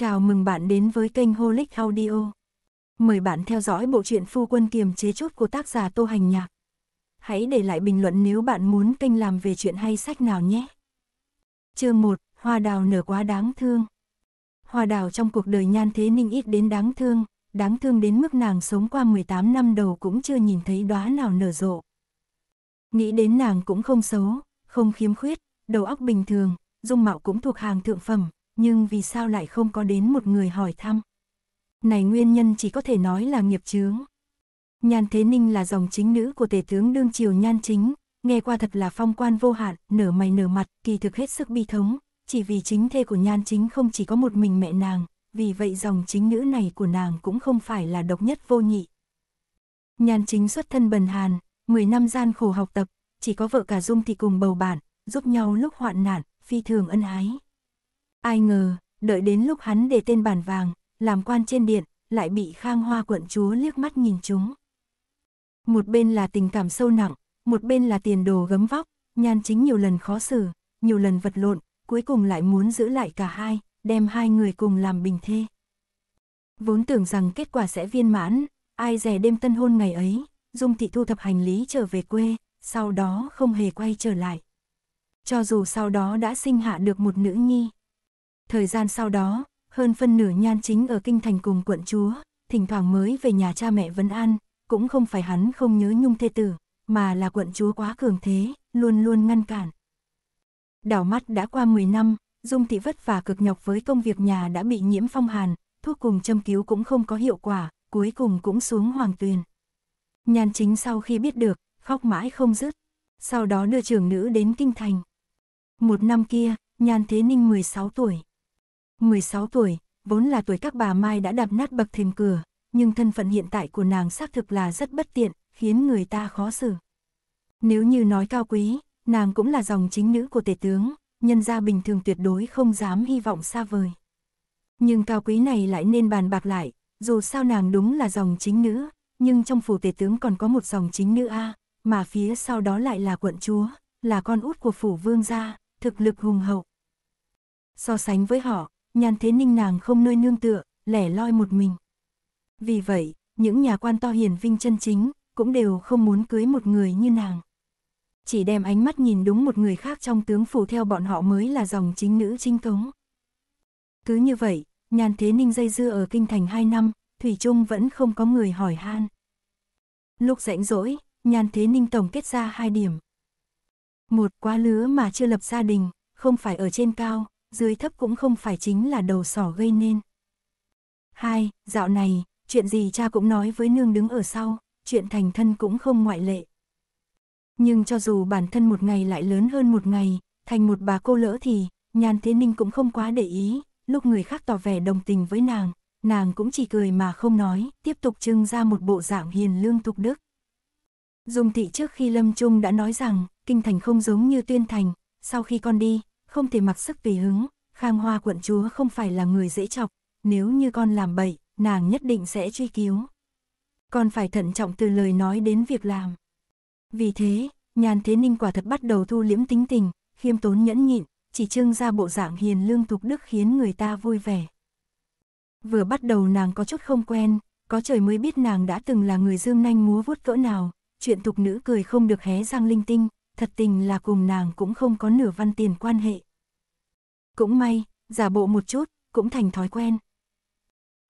Chào mừng bạn đến với kênh Holic Audio. Mời bạn theo dõi bộ truyện Phu Quân Kiềm Chế Chút của tác giả Tô Hành Nhạc. Hãy để lại bình luận nếu bạn muốn kênh làm về chuyện hay sách nào nhé. Chương 1, Hoa đào nở quá đáng thương. Hoa đào trong cuộc đời nhan thế ninh ít đến đáng thương, đáng thương đến mức nàng sống qua 18 năm đầu cũng chưa nhìn thấy đóa nào nở rộ. Nghĩ đến nàng cũng không xấu, không khiếm khuyết, đầu óc bình thường, dung mạo cũng thuộc hàng thượng phẩm, nhưng vì sao lại không có đến một người hỏi thăm? Này nguyên nhân chỉ có thể nói là nghiệp chướng. Nhan Thế Ninh là dòng chính nữ của tể tướng đương triều Nhan Chính, nghe qua thật là phong quan vô hạn, nửa mày nửa mặt, kỳ thực hết sức bi thống, chỉ vì chính thê của Nhan Chính không chỉ có một mình mẹ nàng, vì vậy dòng chính nữ này của nàng cũng không phải là độc nhất vô nhị. Nhan Chính xuất thân bần hàn, 10 năm gian khổ học tập, chỉ có vợ cả Dung thì cùng bầu bản giúp nhau lúc hoạn nạn, phi thường ân ái. Ai ngờ, đợi đến lúc hắn để tên bản vàng, làm quan trên điện, lại bị khang hoa quận chúa liếc mắt nhìn chúng. Một bên là tình cảm sâu nặng, một bên là tiền đồ gấm vóc, nhan chính nhiều lần khó xử, nhiều lần vật lộn, cuối cùng lại muốn giữ lại cả hai, đem hai người cùng làm bình thê. Vốn tưởng rằng kết quả sẽ viên mãn, ai dè đêm tân hôn ngày ấy, Dung Thị thu thập hành lý trở về quê, sau đó không hề quay trở lại. Cho dù sau đó đã sinh hạ được một nữ nhi, Thời gian sau đó, hơn phân nửa nhan chính ở kinh thành cùng quận chúa, thỉnh thoảng mới về nhà cha mẹ Vân An, cũng không phải hắn không nhớ nhung thê tử, mà là quận chúa quá cường thế, luôn luôn ngăn cản. Đảo mắt đã qua 10 năm, Dung Thị vất vả cực nhọc với công việc nhà đã bị nhiễm phong hàn, thuốc cùng châm cứu cũng không có hiệu quả, cuối cùng cũng xuống hoàng tuyền. Nhan chính sau khi biết được, khóc mãi không dứt, sau đó đưa trưởng nữ đến kinh thành. Một năm kia, Nhan Thế Ninh 16 tuổi. 16 tuổi, vốn là tuổi các bà Mai đã đạp nát bậc thềm cửa, nhưng thân phận hiện tại của nàng xác thực là rất bất tiện, khiến người ta khó xử. Nếu như nói cao quý, nàng cũng là dòng chính nữ của tể tướng, nhân gia bình thường tuyệt đối không dám hy vọng xa vời. Nhưng cao quý này lại nên bàn bạc lại, dù sao nàng đúng là dòng chính nữ, nhưng trong phủ tể tướng còn có một dòng chính nữ A, mà phía sau đó lại là quận chúa, là con út của phủ vương gia, thực lực hùng hậu. So sánh với họ, nhan thế ninh nàng không nơi nương tựa, lẻ loi một mình. Vì vậy, những nhà quan to hiển vinh chân chính, cũng đều không muốn cưới một người như nàng. Chỉ đem ánh mắt nhìn đúng một người khác trong tướng phủ theo bọn họ mới là dòng chính nữ trinh thống Cứ như vậy, nhan thế ninh dây dưa ở kinh thành hai năm, Thủy Trung vẫn không có người hỏi han. Lúc rảnh rỗi, nhan thế ninh tổng kết ra hai điểm. Một quá lứa mà chưa lập gia đình, không phải ở trên cao, dưới thấp cũng không phải chính là đầu sỏ gây nên. Hai, dạo này, chuyện gì cha cũng nói với nương đứng ở sau, chuyện thành thân cũng không ngoại lệ. Nhưng cho dù bản thân một ngày lại lớn hơn một ngày, thành một bà cô lỡ thì, nhàn thế ninh cũng không quá để ý, lúc người khác tỏ vẻ đồng tình với nàng, nàng cũng chỉ cười mà không nói, tiếp tục trưng ra một bộ dạng hiền lương tục đức. Dung thị trước khi lâm trung đã nói rằng, kinh thành không giống như tuyên thành, sau khi con đi, không thể mặc sức tùy hứng, khang hoa quận chúa không phải là người dễ chọc, nếu như con làm bậy, nàng nhất định sẽ truy cứu. Con phải thận trọng từ lời nói đến việc làm. Vì thế, nhàn thế ninh quả thật bắt đầu thu liễm tính tình, khiêm tốn nhẫn nhịn, chỉ trưng ra bộ dạng hiền lương tục đức khiến người ta vui vẻ. Vừa bắt đầu nàng có chút không quen, có trời mới biết nàng đã từng là người dương nanh múa vuốt cỡ nào, chuyện tục nữ cười không được hé răng linh tinh, thật tình là cùng nàng cũng không có nửa văn tiền quan hệ. Cũng may, giả bộ một chút, cũng thành thói quen.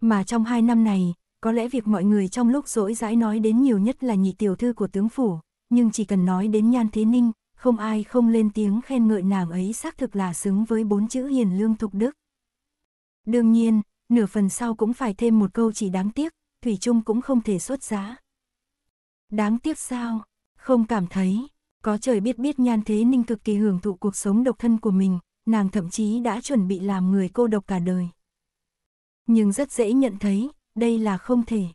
Mà trong hai năm này, có lẽ việc mọi người trong lúc rỗi rãi nói đến nhiều nhất là nhị tiểu thư của tướng phủ, nhưng chỉ cần nói đến Nhan Thế Ninh, không ai không lên tiếng khen ngợi nàng ấy xác thực là xứng với bốn chữ hiền lương thục đức. Đương nhiên, nửa phần sau cũng phải thêm một câu chỉ đáng tiếc, Thủy Trung cũng không thể xuất giá. Đáng tiếc sao? Không cảm thấy, có trời biết biết Nhan Thế Ninh cực kỳ hưởng thụ cuộc sống độc thân của mình, nàng thậm chí đã chuẩn bị làm người cô độc cả đời. Nhưng rất dễ nhận thấy, đây là không thể.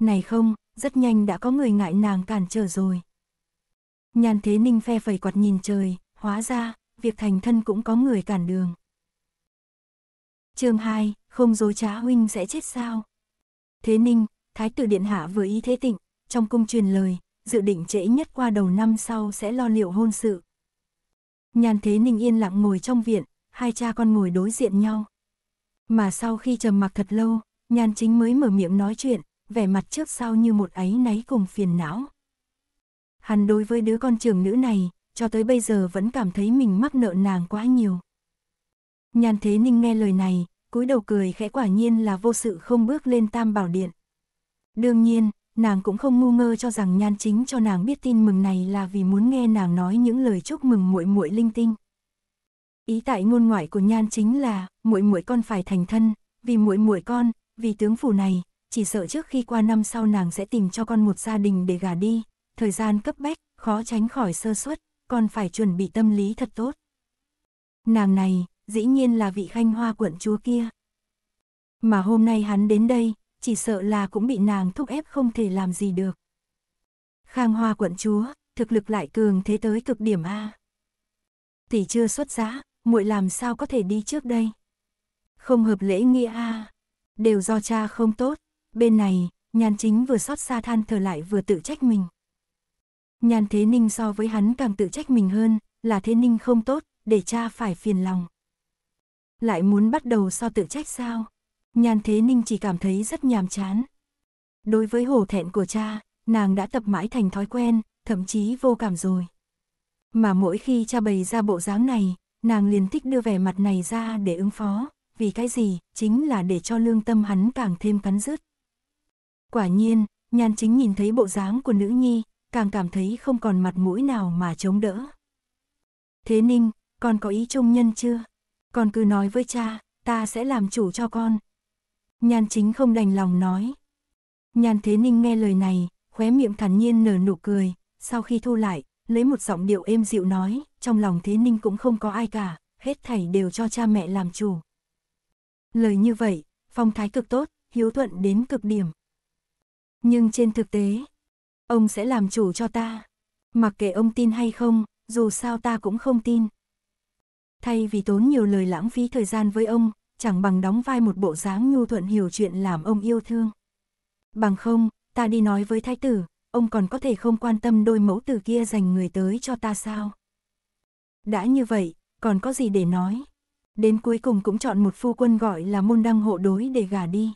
Này không, rất nhanh đã có người ngại nàng cản trở rồi. Nhan Thế Ninh phe phẩy quạt nhìn trời, hóa ra, việc thành thân cũng có người cản đường. chương 2, không dối trá huynh sẽ chết sao? Thế Ninh, Thái tử Điện Hạ vừa ý thế tịnh, trong cung truyền lời, dự định trễ nhất qua đầu năm sau sẽ lo liệu hôn sự. Nhàn Thế Ninh yên lặng ngồi trong viện, hai cha con ngồi đối diện nhau. Mà sau khi trầm mặc thật lâu, Nhàn Chính mới mở miệng nói chuyện, vẻ mặt trước sau như một áy náy cùng phiền não. Hắn đối với đứa con trưởng nữ này, cho tới bây giờ vẫn cảm thấy mình mắc nợ nàng quá nhiều. Nhàn Thế Ninh nghe lời này, cúi đầu cười khẽ quả nhiên là vô sự không bước lên Tam Bảo Điện. Đương nhiên, nàng cũng không ngu ngơ cho rằng nhan chính cho nàng biết tin mừng này là vì muốn nghe nàng nói những lời chúc mừng muội muội linh tinh. Ý tại ngôn ngoại của nhan chính là, muội muội con phải thành thân, vì muội muội con, vì tướng phủ này, chỉ sợ trước khi qua năm sau nàng sẽ tìm cho con một gia đình để gả đi, thời gian cấp bách, khó tránh khỏi sơ suất, con phải chuẩn bị tâm lý thật tốt. Nàng này, dĩ nhiên là vị khanh hoa quận chúa kia. Mà hôm nay hắn đến đây, chỉ sợ là cũng bị nàng thúc ép không thể làm gì được. Khang Hoa quận chúa, thực lực lại cường thế tới cực điểm a. Tỷ chưa xuất giá, muội làm sao có thể đi trước đây? Không hợp lễ nghĩa a. Đều do cha không tốt, bên này, Nhan Chính vừa xót xa than thở lại vừa tự trách mình. Nhan Thế Ninh so với hắn càng tự trách mình hơn, là Thế Ninh không tốt, để cha phải phiền lòng. Lại muốn bắt đầu so tự trách sao? Nhan Thế Ninh chỉ cảm thấy rất nhàm chán. Đối với hổ thẹn của cha, nàng đã tập mãi thành thói quen, thậm chí vô cảm rồi. Mà mỗi khi cha bày ra bộ dáng này, nàng liền thích đưa vẻ mặt này ra để ứng phó, vì cái gì, chính là để cho lương tâm hắn càng thêm cắn rứt. Quả nhiên, nhan chính nhìn thấy bộ dáng của nữ nhi, càng cảm thấy không còn mặt mũi nào mà chống đỡ. Thế Ninh, con có ý trung nhân chưa? Con cứ nói với cha, ta sẽ làm chủ cho con, Nhan chính không đành lòng nói. Nhan thế ninh nghe lời này, khóe miệng thản nhiên nở nụ cười, sau khi thu lại, lấy một giọng điệu êm dịu nói, trong lòng thế ninh cũng không có ai cả, hết thảy đều cho cha mẹ làm chủ. Lời như vậy, phong thái cực tốt, hiếu thuận đến cực điểm. Nhưng trên thực tế, ông sẽ làm chủ cho ta. Mặc kệ ông tin hay không, dù sao ta cũng không tin. Thay vì tốn nhiều lời lãng phí thời gian với ông, chẳng bằng đóng vai một bộ dáng nhu thuận hiểu chuyện làm ông yêu thương. Bằng không, ta đi nói với thái tử, ông còn có thể không quan tâm đôi mẫu tử kia dành người tới cho ta sao? Đã như vậy, còn có gì để nói? Đến cuối cùng cũng chọn một phu quân gọi là môn đăng hộ đối để gả đi.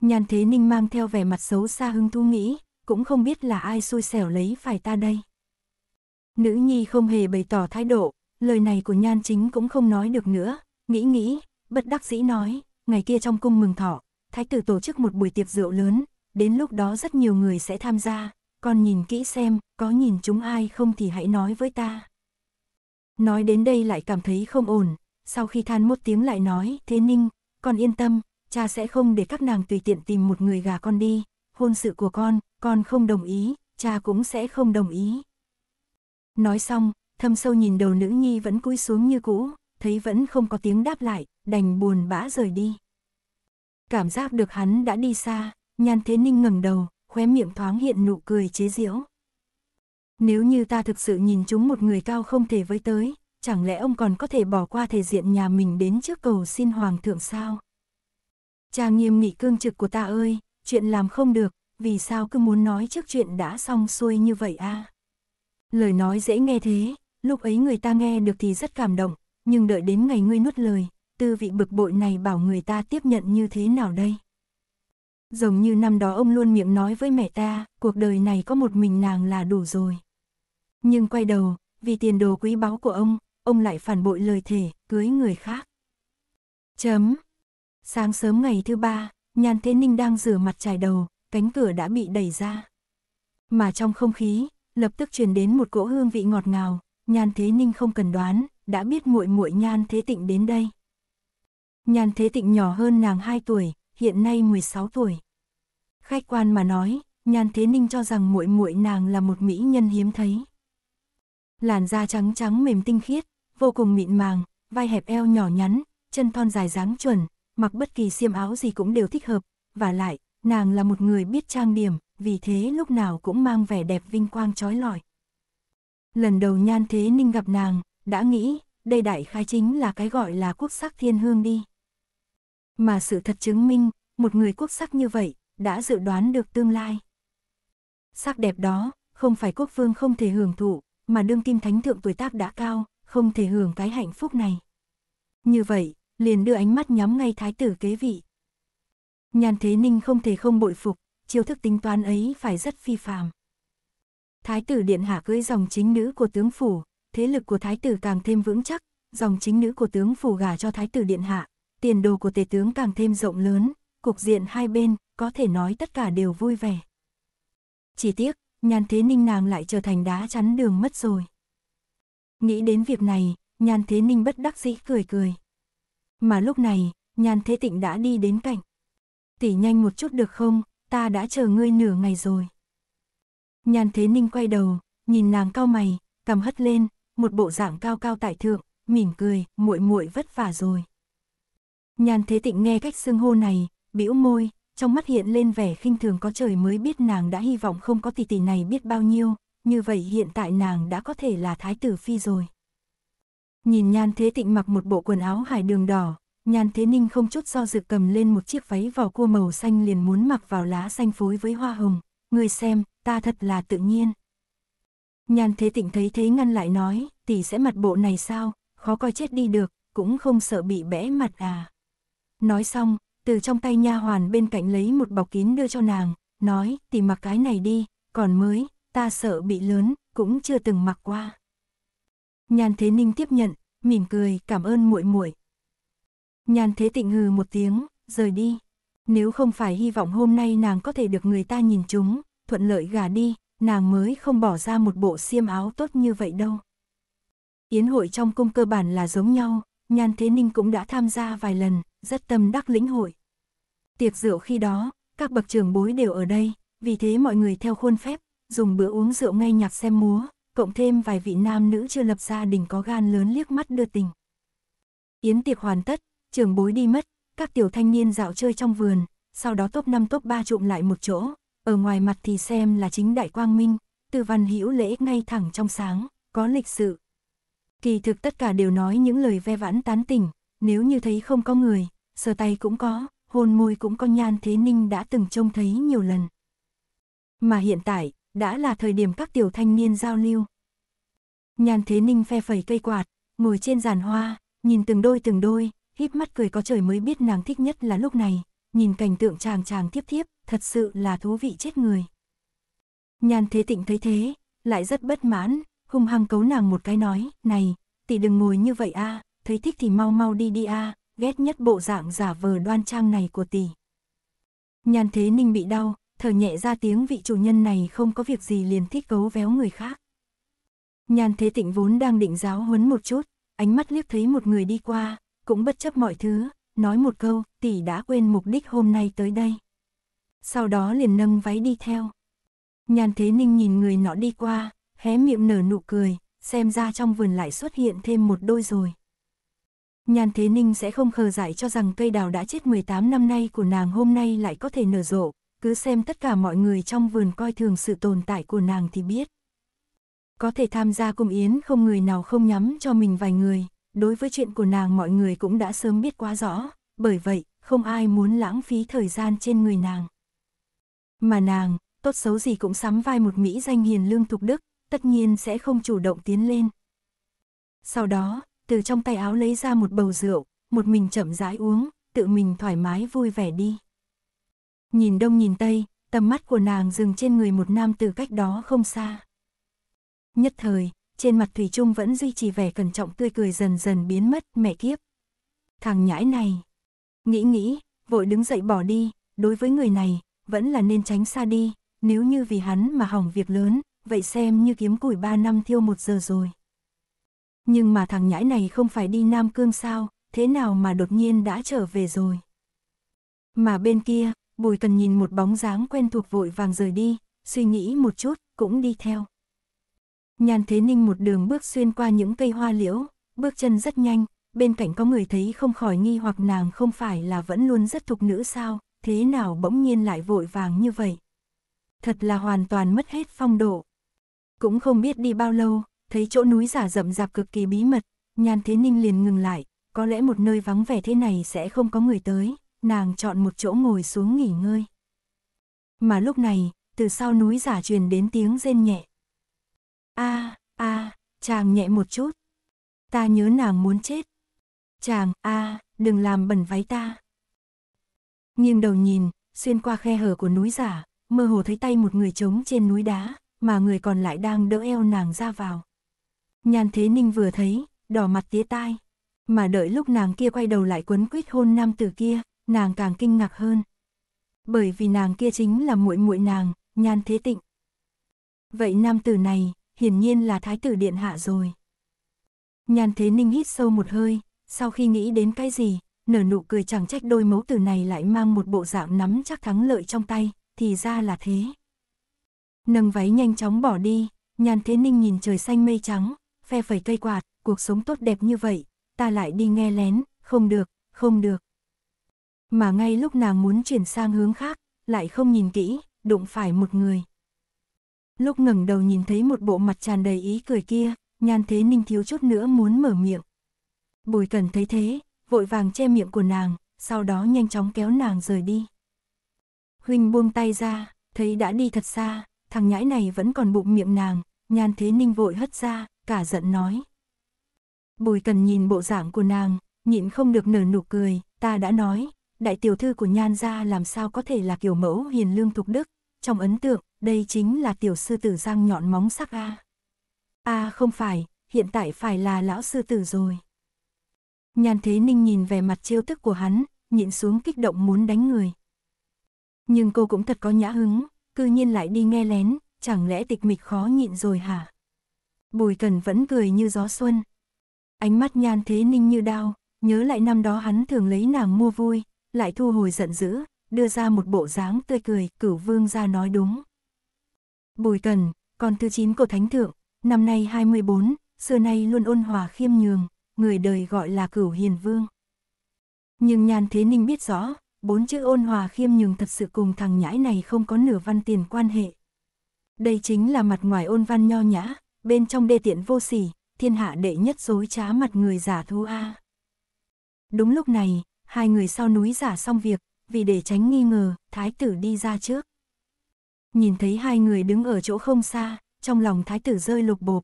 Nhàn Thế Ninh mang theo vẻ mặt xấu xa hưng thu nghĩ, cũng không biết là ai xui xẻo lấy phải ta đây. Nữ nhi không hề bày tỏ thái độ, lời này của Nhan Chính cũng không nói được nữa, nghĩ nghĩ, bất đắc dĩ nói, ngày kia trong cung mừng thọ, thái tử tổ chức một buổi tiệc rượu lớn, đến lúc đó rất nhiều người sẽ tham gia, con nhìn kỹ xem, có nhìn chúng ai không thì hãy nói với ta. Nói đến đây lại cảm thấy không ổn, sau khi than một tiếng lại nói, thế ninh, con yên tâm, cha sẽ không để các nàng tùy tiện tìm một người gà con đi, hôn sự của con, con không đồng ý, cha cũng sẽ không đồng ý. Nói xong, thâm sâu nhìn đầu nữ nhi vẫn cúi xuống như cũ, thấy vẫn không có tiếng đáp lại, đành buồn bã rời đi. Cảm giác được hắn đã đi xa, Nhan Thế Ninh ngẩng đầu, khóe miệng thoáng hiện nụ cười chế giễu. Nếu như ta thực sự nhìn chúng một người cao không thể với tới, chẳng lẽ ông còn có thể bỏ qua thể diện nhà mình đến trước cầu xin hoàng thượng sao? Cha nghiêm nghị cương trực của ta ơi, chuyện làm không được, vì sao cứ muốn nói trước chuyện đã xong xuôi như vậy a? À? Lời nói dễ nghe thế, lúc ấy người ta nghe được thì rất cảm động, nhưng đợi đến ngày ngươi nuốt lời, tư vị bực bội này bảo người ta tiếp nhận như thế nào đây? Giống như năm đó ông luôn miệng nói với mẹ ta, cuộc đời này có một mình nàng là đủ rồi. Nhưng quay đầu, vì tiền đồ quý báu của ông, ông lại phản bội lời thề cưới người khác. Chấm. Sáng sớm ngày thứ ba, Nhan Thế Ninh đang rửa mặt chải đầu, cánh cửa đã bị đẩy ra. Mà trong không khí, lập tức truyền đến một cỗ hương vị ngọt ngào, Nhan Thế Ninh không cần đoán, đã biết muội muội Nhan Thế Tịnh đến đây. Nhan Thế Tịnh nhỏ hơn nàng 2 tuổi, hiện nay 16 tuổi. Khách quan mà nói, Nhan Thế Ninh cho rằng muội muội nàng là một mỹ nhân hiếm thấy. Làn da trắng trắng mềm tinh khiết, vô cùng mịn màng, vai hẹp eo nhỏ nhắn, chân thon dài dáng chuẩn, mặc bất kỳ xiêm áo gì cũng đều thích hợp, và lại, nàng là một người biết trang điểm, vì thế lúc nào cũng mang vẻ đẹp vinh quang trói lọi. Lần đầu Nhan Thế Ninh gặp nàng, đã nghĩ, đây đại khai chính là cái gọi là quốc sắc thiên hương đi. Mà sự thật chứng minh, một người quốc sắc như vậy, đã dự đoán được tương lai. Sắc đẹp đó, không phải quốc vương không thể hưởng thụ, mà đương kim thánh thượng tuổi tác đã cao, không thể hưởng cái hạnh phúc này. Như vậy, liền đưa ánh mắt nhắm ngay thái tử kế vị. Nhàn Thế Ninh không thể không bội phục, chiêu thức tính toán ấy phải rất phi phàm. Thái tử điện hạ cưới dòng chính nữ của tướng phủ, thế lực của thái tử càng thêm vững chắc, dòng chính nữ của tướng phủ gả cho thái tử điện hạ, tiền đồ của tề tướng càng thêm rộng lớn, cục diện hai bên, có thể nói tất cả đều vui vẻ. Chỉ tiếc, Nhan Thế Ninh nàng lại trở thành đá chắn đường mất rồi. Nghĩ đến việc này, Nhan Thế Ninh bất đắc dĩ cười cười. Mà lúc này, Nhan Thế Tịnh đã đi đến cạnh. Tỉ nhanh một chút được không, ta đã chờ ngươi nửa ngày rồi. Nhan Thế Ninh quay đầu, nhìn nàng cao mày, cầm hất lên, một bộ dạng cao cao tại thượng, mỉm cười, muội muội vất vả rồi. Nhan Thế Tịnh nghe cách xưng hô này, bĩu môi, trong mắt hiện lên vẻ khinh thường có trời mới biết nàng đã hy vọng không có tỷ tỷ này biết bao nhiêu, như vậy hiện tại nàng đã có thể là thái tử phi rồi. Nhìn Nhan Thế Tịnh mặc một bộ quần áo hải đường đỏ, Nhan Thế Ninh không chút do dự cầm lên một chiếc váy vỏ cua màu xanh liền muốn mặc vào lá xanh phối với hoa hồng, người xem, ta thật là tự nhiên. Nhan Thế Tịnh thấy thế ngăn lại nói, tỷ sẽ mặt bộ này sao, khó coi chết đi được, cũng không sợ bị bẽ mặt à. Nói xong, từ trong tay nha hoàn bên cạnh lấy một bọc kín đưa cho nàng, nói, tìm mặc cái này đi, còn mới, ta sợ bị lớn, cũng chưa từng mặc qua. Nhan Thế Ninh tiếp nhận, mỉm cười, cảm ơn muội muội. Nhan Thế Tịnh hừ một tiếng, rời đi. Nếu không phải hy vọng hôm nay nàng có thể được người ta nhìn chúng, thuận lợi gả đi, nàng mới không bỏ ra một bộ xiêm áo tốt như vậy đâu. Yến hội trong cung cơ bản là giống nhau, Nhan Thế Ninh cũng đã tham gia vài lần, rất tâm đắc lĩnh hội. Tiệc rượu khi đó, các bậc trưởng bối đều ở đây, vì thế mọi người theo khuôn phép, dùng bữa uống rượu ngay nhạc xem múa, cộng thêm vài vị nam nữ chưa lập gia đình có gan lớn liếc mắt đưa tình. Yến tiệc hoàn tất, trưởng bối đi mất, các tiểu thanh niên dạo chơi trong vườn, sau đó top 5 top 3 trụm lại một chỗ, ở ngoài mặt thì xem là chính đại quang minh, từ văn hữu lễ ngay thẳng trong sáng, có lịch sự. Kỳ thực tất cả đều nói những lời ve vãn tán tỉnh, nếu như thấy không có người, sờ tay cũng có, hôn môi cũng có nhan thế ninh đã từng trông thấy nhiều lần. Mà hiện tại, đã là thời điểm các tiểu thanh niên giao lưu. Nhan thế ninh phe phẩy cây quạt, ngồi trên giàn hoa, nhìn từng đôi từng đôi, híp mắt cười có trời mới biết nàng thích nhất là lúc này, nhìn cảnh tượng chàng chàng tiếp tiếp, thật sự là thú vị chết người. Nhan thế tịnh thấy thế, lại rất bất mãn, hung hăng cấu nàng một cái nói, này, tỷ đừng ngồi như vậy a à, thấy thích thì mau mau đi đi a, à, ghét nhất bộ dạng giả vờ đoan trang này của tỷ. nhàn Thế Ninh bị đau, thở nhẹ ra tiếng vị chủ nhân này không có việc gì liền thích cấu véo người khác. nhàn Thế Tịnh vốn đang định giáo huấn một chút, ánh mắt liếc thấy một người đi qua, cũng bất chấp mọi thứ, nói một câu, tỷ đã quên mục đích hôm nay tới đây. Sau đó liền nâng váy đi theo. nhàn Thế Ninh nhìn người nọ đi qua, hé miệng nở nụ cười, xem ra trong vườn lại xuất hiện thêm một đôi rồi. Nhan Thế Ninh sẽ không khờ dại cho rằng cây đào đã chết 18 năm nay của nàng hôm nay lại có thể nở rộ, cứ xem tất cả mọi người trong vườn coi thường sự tồn tại của nàng thì biết. Có thể tham gia cung yến không người nào không nhắm cho mình vài người, đối với chuyện của nàng mọi người cũng đã sớm biết quá rõ, bởi vậy không ai muốn lãng phí thời gian trên người nàng. Mà nàng, tốt xấu gì cũng sắm vai một Mỹ danh hiền lương thục đức, tất nhiên sẽ không chủ động tiến lên. Sau đó, từ trong tay áo lấy ra một bầu rượu, một mình chậm rãi uống, tự mình thoải mái vui vẻ đi. Nhìn đông nhìn tây, tầm mắt của nàng dừng trên người một nam từ cách đó không xa. Nhất thời, trên mặt Thủy Trung vẫn duy trì vẻ cẩn trọng tươi cười dần dần biến mất mẹ kiếp. Thằng nhãi này, nghĩ nghĩ, vội đứng dậy bỏ đi, đối với người này, vẫn là nên tránh xa đi, nếu như vì hắn mà hỏng việc lớn, vậy xem như kiếm củi ba năm thiêu một giờ rồi. Nhưng mà thằng nhãi này không phải đi Nam Cương sao, thế nào mà đột nhiên đã trở về rồi. Mà bên kia, Bùi Cần nhìn một bóng dáng quen thuộc vội vàng rời đi, suy nghĩ một chút, cũng đi theo. nhan Thế Ninh một đường bước xuyên qua những cây hoa liễu, bước chân rất nhanh, bên cạnh có người thấy không khỏi nghi hoặc nàng không phải là vẫn luôn rất thục nữ sao, thế nào bỗng nhiên lại vội vàng như vậy. Thật là hoàn toàn mất hết phong độ. Cũng không biết đi bao lâu, thấy chỗ núi giả rậm rạp cực kỳ bí mật, Nhan Thế Ninh liền ngừng lại, có lẽ một nơi vắng vẻ thế này sẽ không có người tới, nàng chọn một chỗ ngồi xuống nghỉ ngơi. Mà lúc này, từ sau núi giả truyền đến tiếng rên nhẹ. A, a, chàng nhẹ một chút. Ta nhớ nàng muốn chết. Chàng, a, đừng làm bẩn váy ta. Nghiêng đầu nhìn, xuyên qua khe hở của núi giả, mơ hồ thấy tay một người trống trên núi đá, mà người còn lại đang đỡ eo nàng ra vào. Nhan Thế Ninh vừa thấy, đỏ mặt tía tai. Mà đợi lúc nàng kia quay đầu lại quấn quýt hôn nam tử kia, nàng càng kinh ngạc hơn. Bởi vì nàng kia chính là muội muội nàng, Nhan Thế Tịnh. Vậy nam tử này, hiển nhiên là thái tử điện hạ rồi. Nhan Thế Ninh hít sâu một hơi, sau khi nghĩ đến cái gì, nở nụ cười chẳng trách đôi mẫu tử này lại mang một bộ dạng nắm chắc thắng lợi trong tay, thì ra là thế. Nâng váy nhanh chóng bỏ đi, Nhan Thế Ninh nhìn trời xanh mây trắng, phe phẩy cây quạt, cuộc sống tốt đẹp như vậy, ta lại đi nghe lén, không được, không được. Mà ngay lúc nàng muốn chuyển sang hướng khác, lại không nhìn kỹ, đụng phải một người. Lúc ngẩng đầu nhìn thấy một bộ mặt tràn đầy ý cười kia, nhan thế ninh thiếu chút nữa muốn mở miệng. Bùi cần thấy thế, vội vàng che miệng của nàng, sau đó nhanh chóng kéo nàng rời đi. Huynh buông tay ra, thấy đã đi thật xa, thằng nhãi này vẫn còn bụng miệng nàng, nhan thế ninh vội hất ra, cả giận nói. Bùi cần nhìn bộ dạng của nàng, nhịn không được nở nụ cười, ta đã nói, đại tiểu thư của nhan gia làm sao có thể là kiểu mẫu hiền lương thục đức, trong ấn tượng, đây chính là tiểu sư tử giang nhọn móng sắc a. a không phải, hiện tại phải là lão sư tử rồi. Nhan Thế Ninh nhìn về mặt trêu tức của hắn, nhịn xuống kích động muốn đánh người. Nhưng cô cũng thật có nhã hứng, cư nhiên lại đi nghe lén, chẳng lẽ tịch mịch khó nhịn rồi hả? Bùi Cần vẫn cười như gió xuân. Ánh mắt nhan thế ninh như đao, nhớ lại năm đó hắn thường lấy nàng mua vui, lại thu hồi giận dữ, đưa ra một bộ dáng tươi cười, cửu vương ra nói đúng. Bùi Cần, con thứ chín của Thánh Thượng, năm nay 24, xưa nay luôn ôn hòa khiêm nhường, người đời gọi là cửu hiền vương. Nhưng nhan thế ninh biết rõ, bốn chữ ôn hòa khiêm nhường thật sự cùng thằng nhãi này không có nửa văn tiền quan hệ. Đây chính là mặt ngoài ôn văn nho nhã, bên trong đê tiện vô sỉ, thiên hạ đệ nhất dối trá mặt người giả thú A. Đúng lúc này, hai người sau núi giả xong việc, vì để tránh nghi ngờ, thái tử đi ra trước. Nhìn thấy hai người đứng ở chỗ không xa, trong lòng thái tử rơi lục bộp.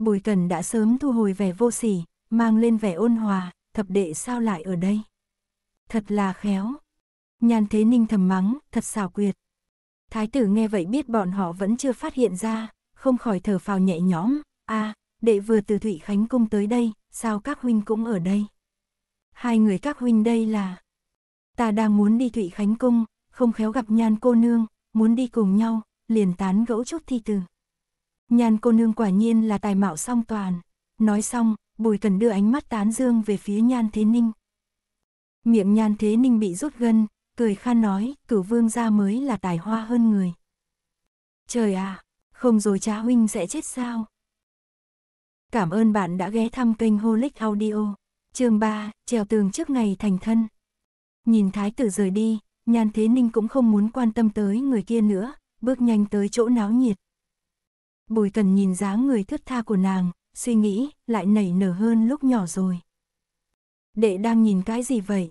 Bùi cần đã sớm thu hồi vẻ vô sỉ, mang lên vẻ ôn hòa, thập đệ sao lại ở đây. Thật là khéo. nhàn thế ninh thầm mắng, thật xảo quyệt. Thái tử nghe vậy biết bọn họ vẫn chưa phát hiện ra, không khỏi thở phào nhẹ nhõm, a à, đệ vừa từ Thụy Khánh Cung tới đây, sao các huynh cũng ở đây. Hai người các huynh đây là... Ta đang muốn đi Thụy Khánh Cung, không khéo gặp nhan cô nương, muốn đi cùng nhau, liền tán gẫu chút thi từ. Nhan cô nương quả nhiên là tài mạo song toàn. Nói xong, Bùi Cần đưa ánh mắt tán dương về phía Nhan Thế Ninh. Miệng Nhan Thế Ninh bị rút gân, cười khan nói, cửu vương gia mới là tài hoa hơn người. Trời à, không rồi cha huynh sẽ chết sao? Cảm ơn bạn đã ghé thăm kênh Holic Audio. chương 3, trèo tường trước ngày thành thân. Nhìn thái tử rời đi, Nhan Thế Ninh cũng không muốn quan tâm tới người kia nữa, bước nhanh tới chỗ náo nhiệt. Bùi cần nhìn dáng người thướt tha của nàng, suy nghĩ, lại nảy nở hơn lúc nhỏ rồi. Đệ đang nhìn cái gì vậy?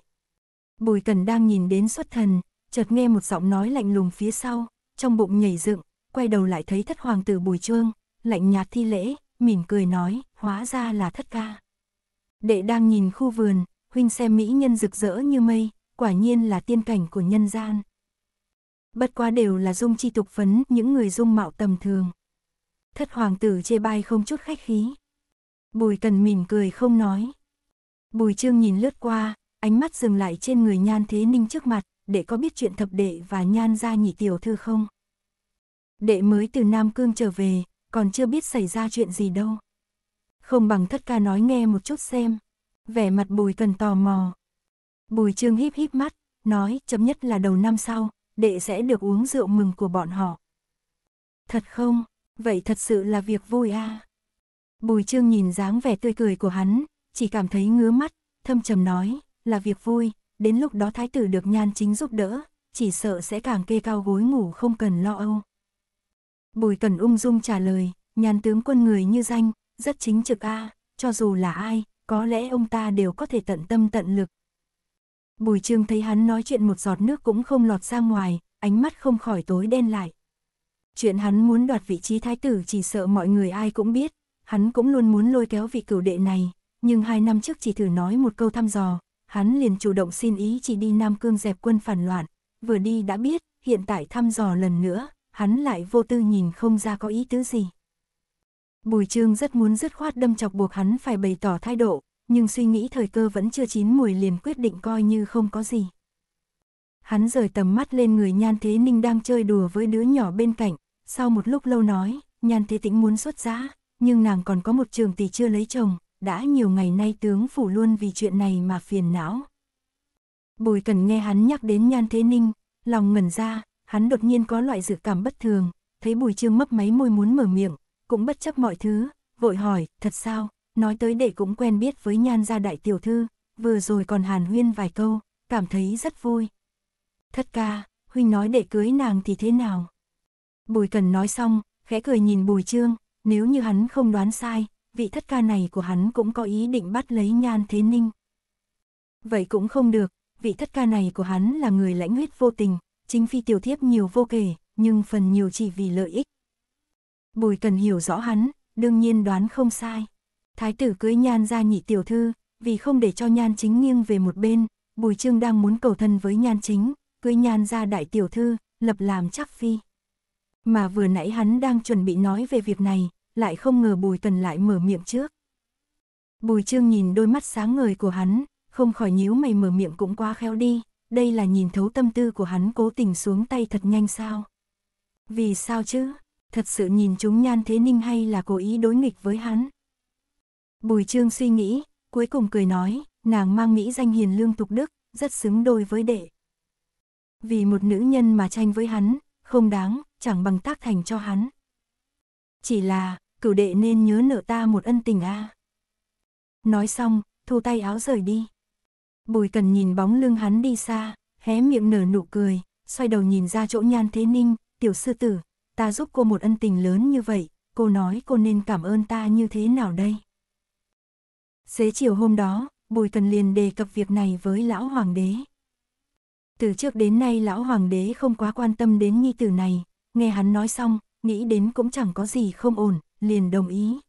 Bùi cần đang nhìn đến xuất thần, chợt nghe một giọng nói lạnh lùng phía sau, trong bụng nhảy dựng, quay đầu lại thấy thất hoàng tử Bùi Trương, lạnh nhạt thi lễ, mỉm cười nói, hóa ra là thất ca. Đệ đang nhìn khu vườn, huynh xem mỹ nhân rực rỡ như mây, quả nhiên là tiên cảnh của nhân gian. Bất qua đều là dung chi tục phấn những người dung mạo tầm thường. Thất hoàng tử chê bai không chút khách khí. Bùi cần mỉm cười không nói. Bùi trương nhìn lướt qua, ánh mắt dừng lại trên người nhan thế ninh trước mặt, để có biết chuyện thập đệ và nhan ra nhị tiểu thư không? Đệ mới từ Nam Cương trở về, còn chưa biết xảy ra chuyện gì đâu. Không bằng thất ca nói nghe một chút xem. Vẻ mặt bùi cần tò mò. Bùi trương híp híp mắt, nói chấm nhất là đầu năm sau, đệ sẽ được uống rượu mừng của bọn họ. Thật không, vậy thật sự là việc vui À. Bùi trương nhìn dáng vẻ tươi cười của hắn, chỉ cảm thấy ngứa mắt, thâm trầm nói, là việc vui, đến lúc đó thái tử được nhan chính giúp đỡ, chỉ sợ sẽ càng kê cao gối ngủ không cần lo âu. Bùi Cần ung dung trả lời, nhàn tướng quân người như danh, rất chính trực a, cho dù là ai, có lẽ ông ta đều có thể tận tâm tận lực. Bùi Trương thấy hắn nói chuyện một giọt nước cũng không lọt ra ngoài, ánh mắt không khỏi tối đen lại. Chuyện hắn muốn đoạt vị trí thái tử chỉ sợ mọi người ai cũng biết, hắn cũng luôn muốn lôi kéo vị cửu đệ này, nhưng hai năm trước chỉ thử nói một câu thăm dò, hắn liền chủ động xin ý chỉ đi Nam Cương dẹp quân phản loạn, vừa đi đã biết, hiện tại thăm dò lần nữa, hắn lại vô tư nhìn không ra có ý tứ gì. Bùi Trương rất muốn dứt khoát đâm chọc buộc hắn phải bày tỏ thái độ, nhưng suy nghĩ thời cơ vẫn chưa chín mùi liền quyết định coi như không có gì. Hắn rời tầm mắt lên người Nhan Thế Ninh đang chơi đùa với đứa nhỏ bên cạnh, sau một lúc lâu nói, Nhan Thế Tĩnh muốn xuất giá, nhưng nàng còn có một trường tỷ chưa lấy chồng, đã nhiều ngày nay tướng phủ luôn vì chuyện này mà phiền não. Bùi cần nghe hắn nhắc đến Nhan Thế Ninh, lòng ngẩn ra, hắn đột nhiên có loại dự cảm bất thường, thấy Bùi Trương mấp máy môi muốn mở miệng, cũng bất chấp mọi thứ, vội hỏi, thật sao, nói tới để cũng quen biết với nhan gia đại tiểu thư, vừa rồi còn hàn huyên vài câu, cảm thấy rất vui. Thất ca, huynh nói để cưới nàng thì thế nào? Bùi Cần nói xong, khẽ cười nhìn Bùi Trương, nếu như hắn không đoán sai, vị thất ca này của hắn cũng có ý định bắt lấy nhan thế ninh. Vậy cũng không được, vị thất ca này của hắn là người lãnh huyết vô tình, chính phi tiểu thiếp nhiều vô kể, nhưng phần nhiều chỉ vì lợi ích. Bùi cần hiểu rõ hắn, đương nhiên đoán không sai. Thái tử cưới nhan ra nhị tiểu thư, vì không để cho nhan chính nghiêng về một bên, bùi trương đang muốn cầu thân với nhan chính, cưới nhan ra đại tiểu thư, lập làm chắc phi. Mà vừa nãy hắn đang chuẩn bị nói về việc này, lại không ngờ bùi cần lại mở miệng trước. Bùi trương nhìn đôi mắt sáng ngời của hắn, không khỏi nhíu mày mở miệng cũng quá khéo đi đây là nhìn thấu tâm tư của hắn cố tình xuống tay thật nhanh sao? Vì sao chứ? Thật sự nhìn chúng Nhan Thế Ninh hay là cố ý đối nghịch với hắn? Bùi Trương suy nghĩ, cuối cùng cười nói, nàng mang mỹ danh hiền lương tục đức, rất xứng đôi với đệ. Vì một nữ nhân mà tranh với hắn, không đáng, chẳng bằng tác thành cho hắn. Chỉ là, cửu đệ nên nhớ nợ ta một ân tình a. À. Nói xong, thu tay áo rời đi. Bùi cần nhìn bóng lưng hắn đi xa, hé miệng nở nụ cười, xoay đầu nhìn ra chỗ nhan thế ninh, tiểu sư tử, ta giúp cô một ân tình lớn như vậy, cô nói cô nên cảm ơn ta như thế nào đây? Xế chiều hôm đó, Bùi Cần liền đề cập việc này với lão hoàng đế. Từ trước đến nay lão hoàng đế không quá quan tâm đến nhi tử này, nghe hắn nói xong, nghĩ đến cũng chẳng có gì không ổn, liền đồng ý.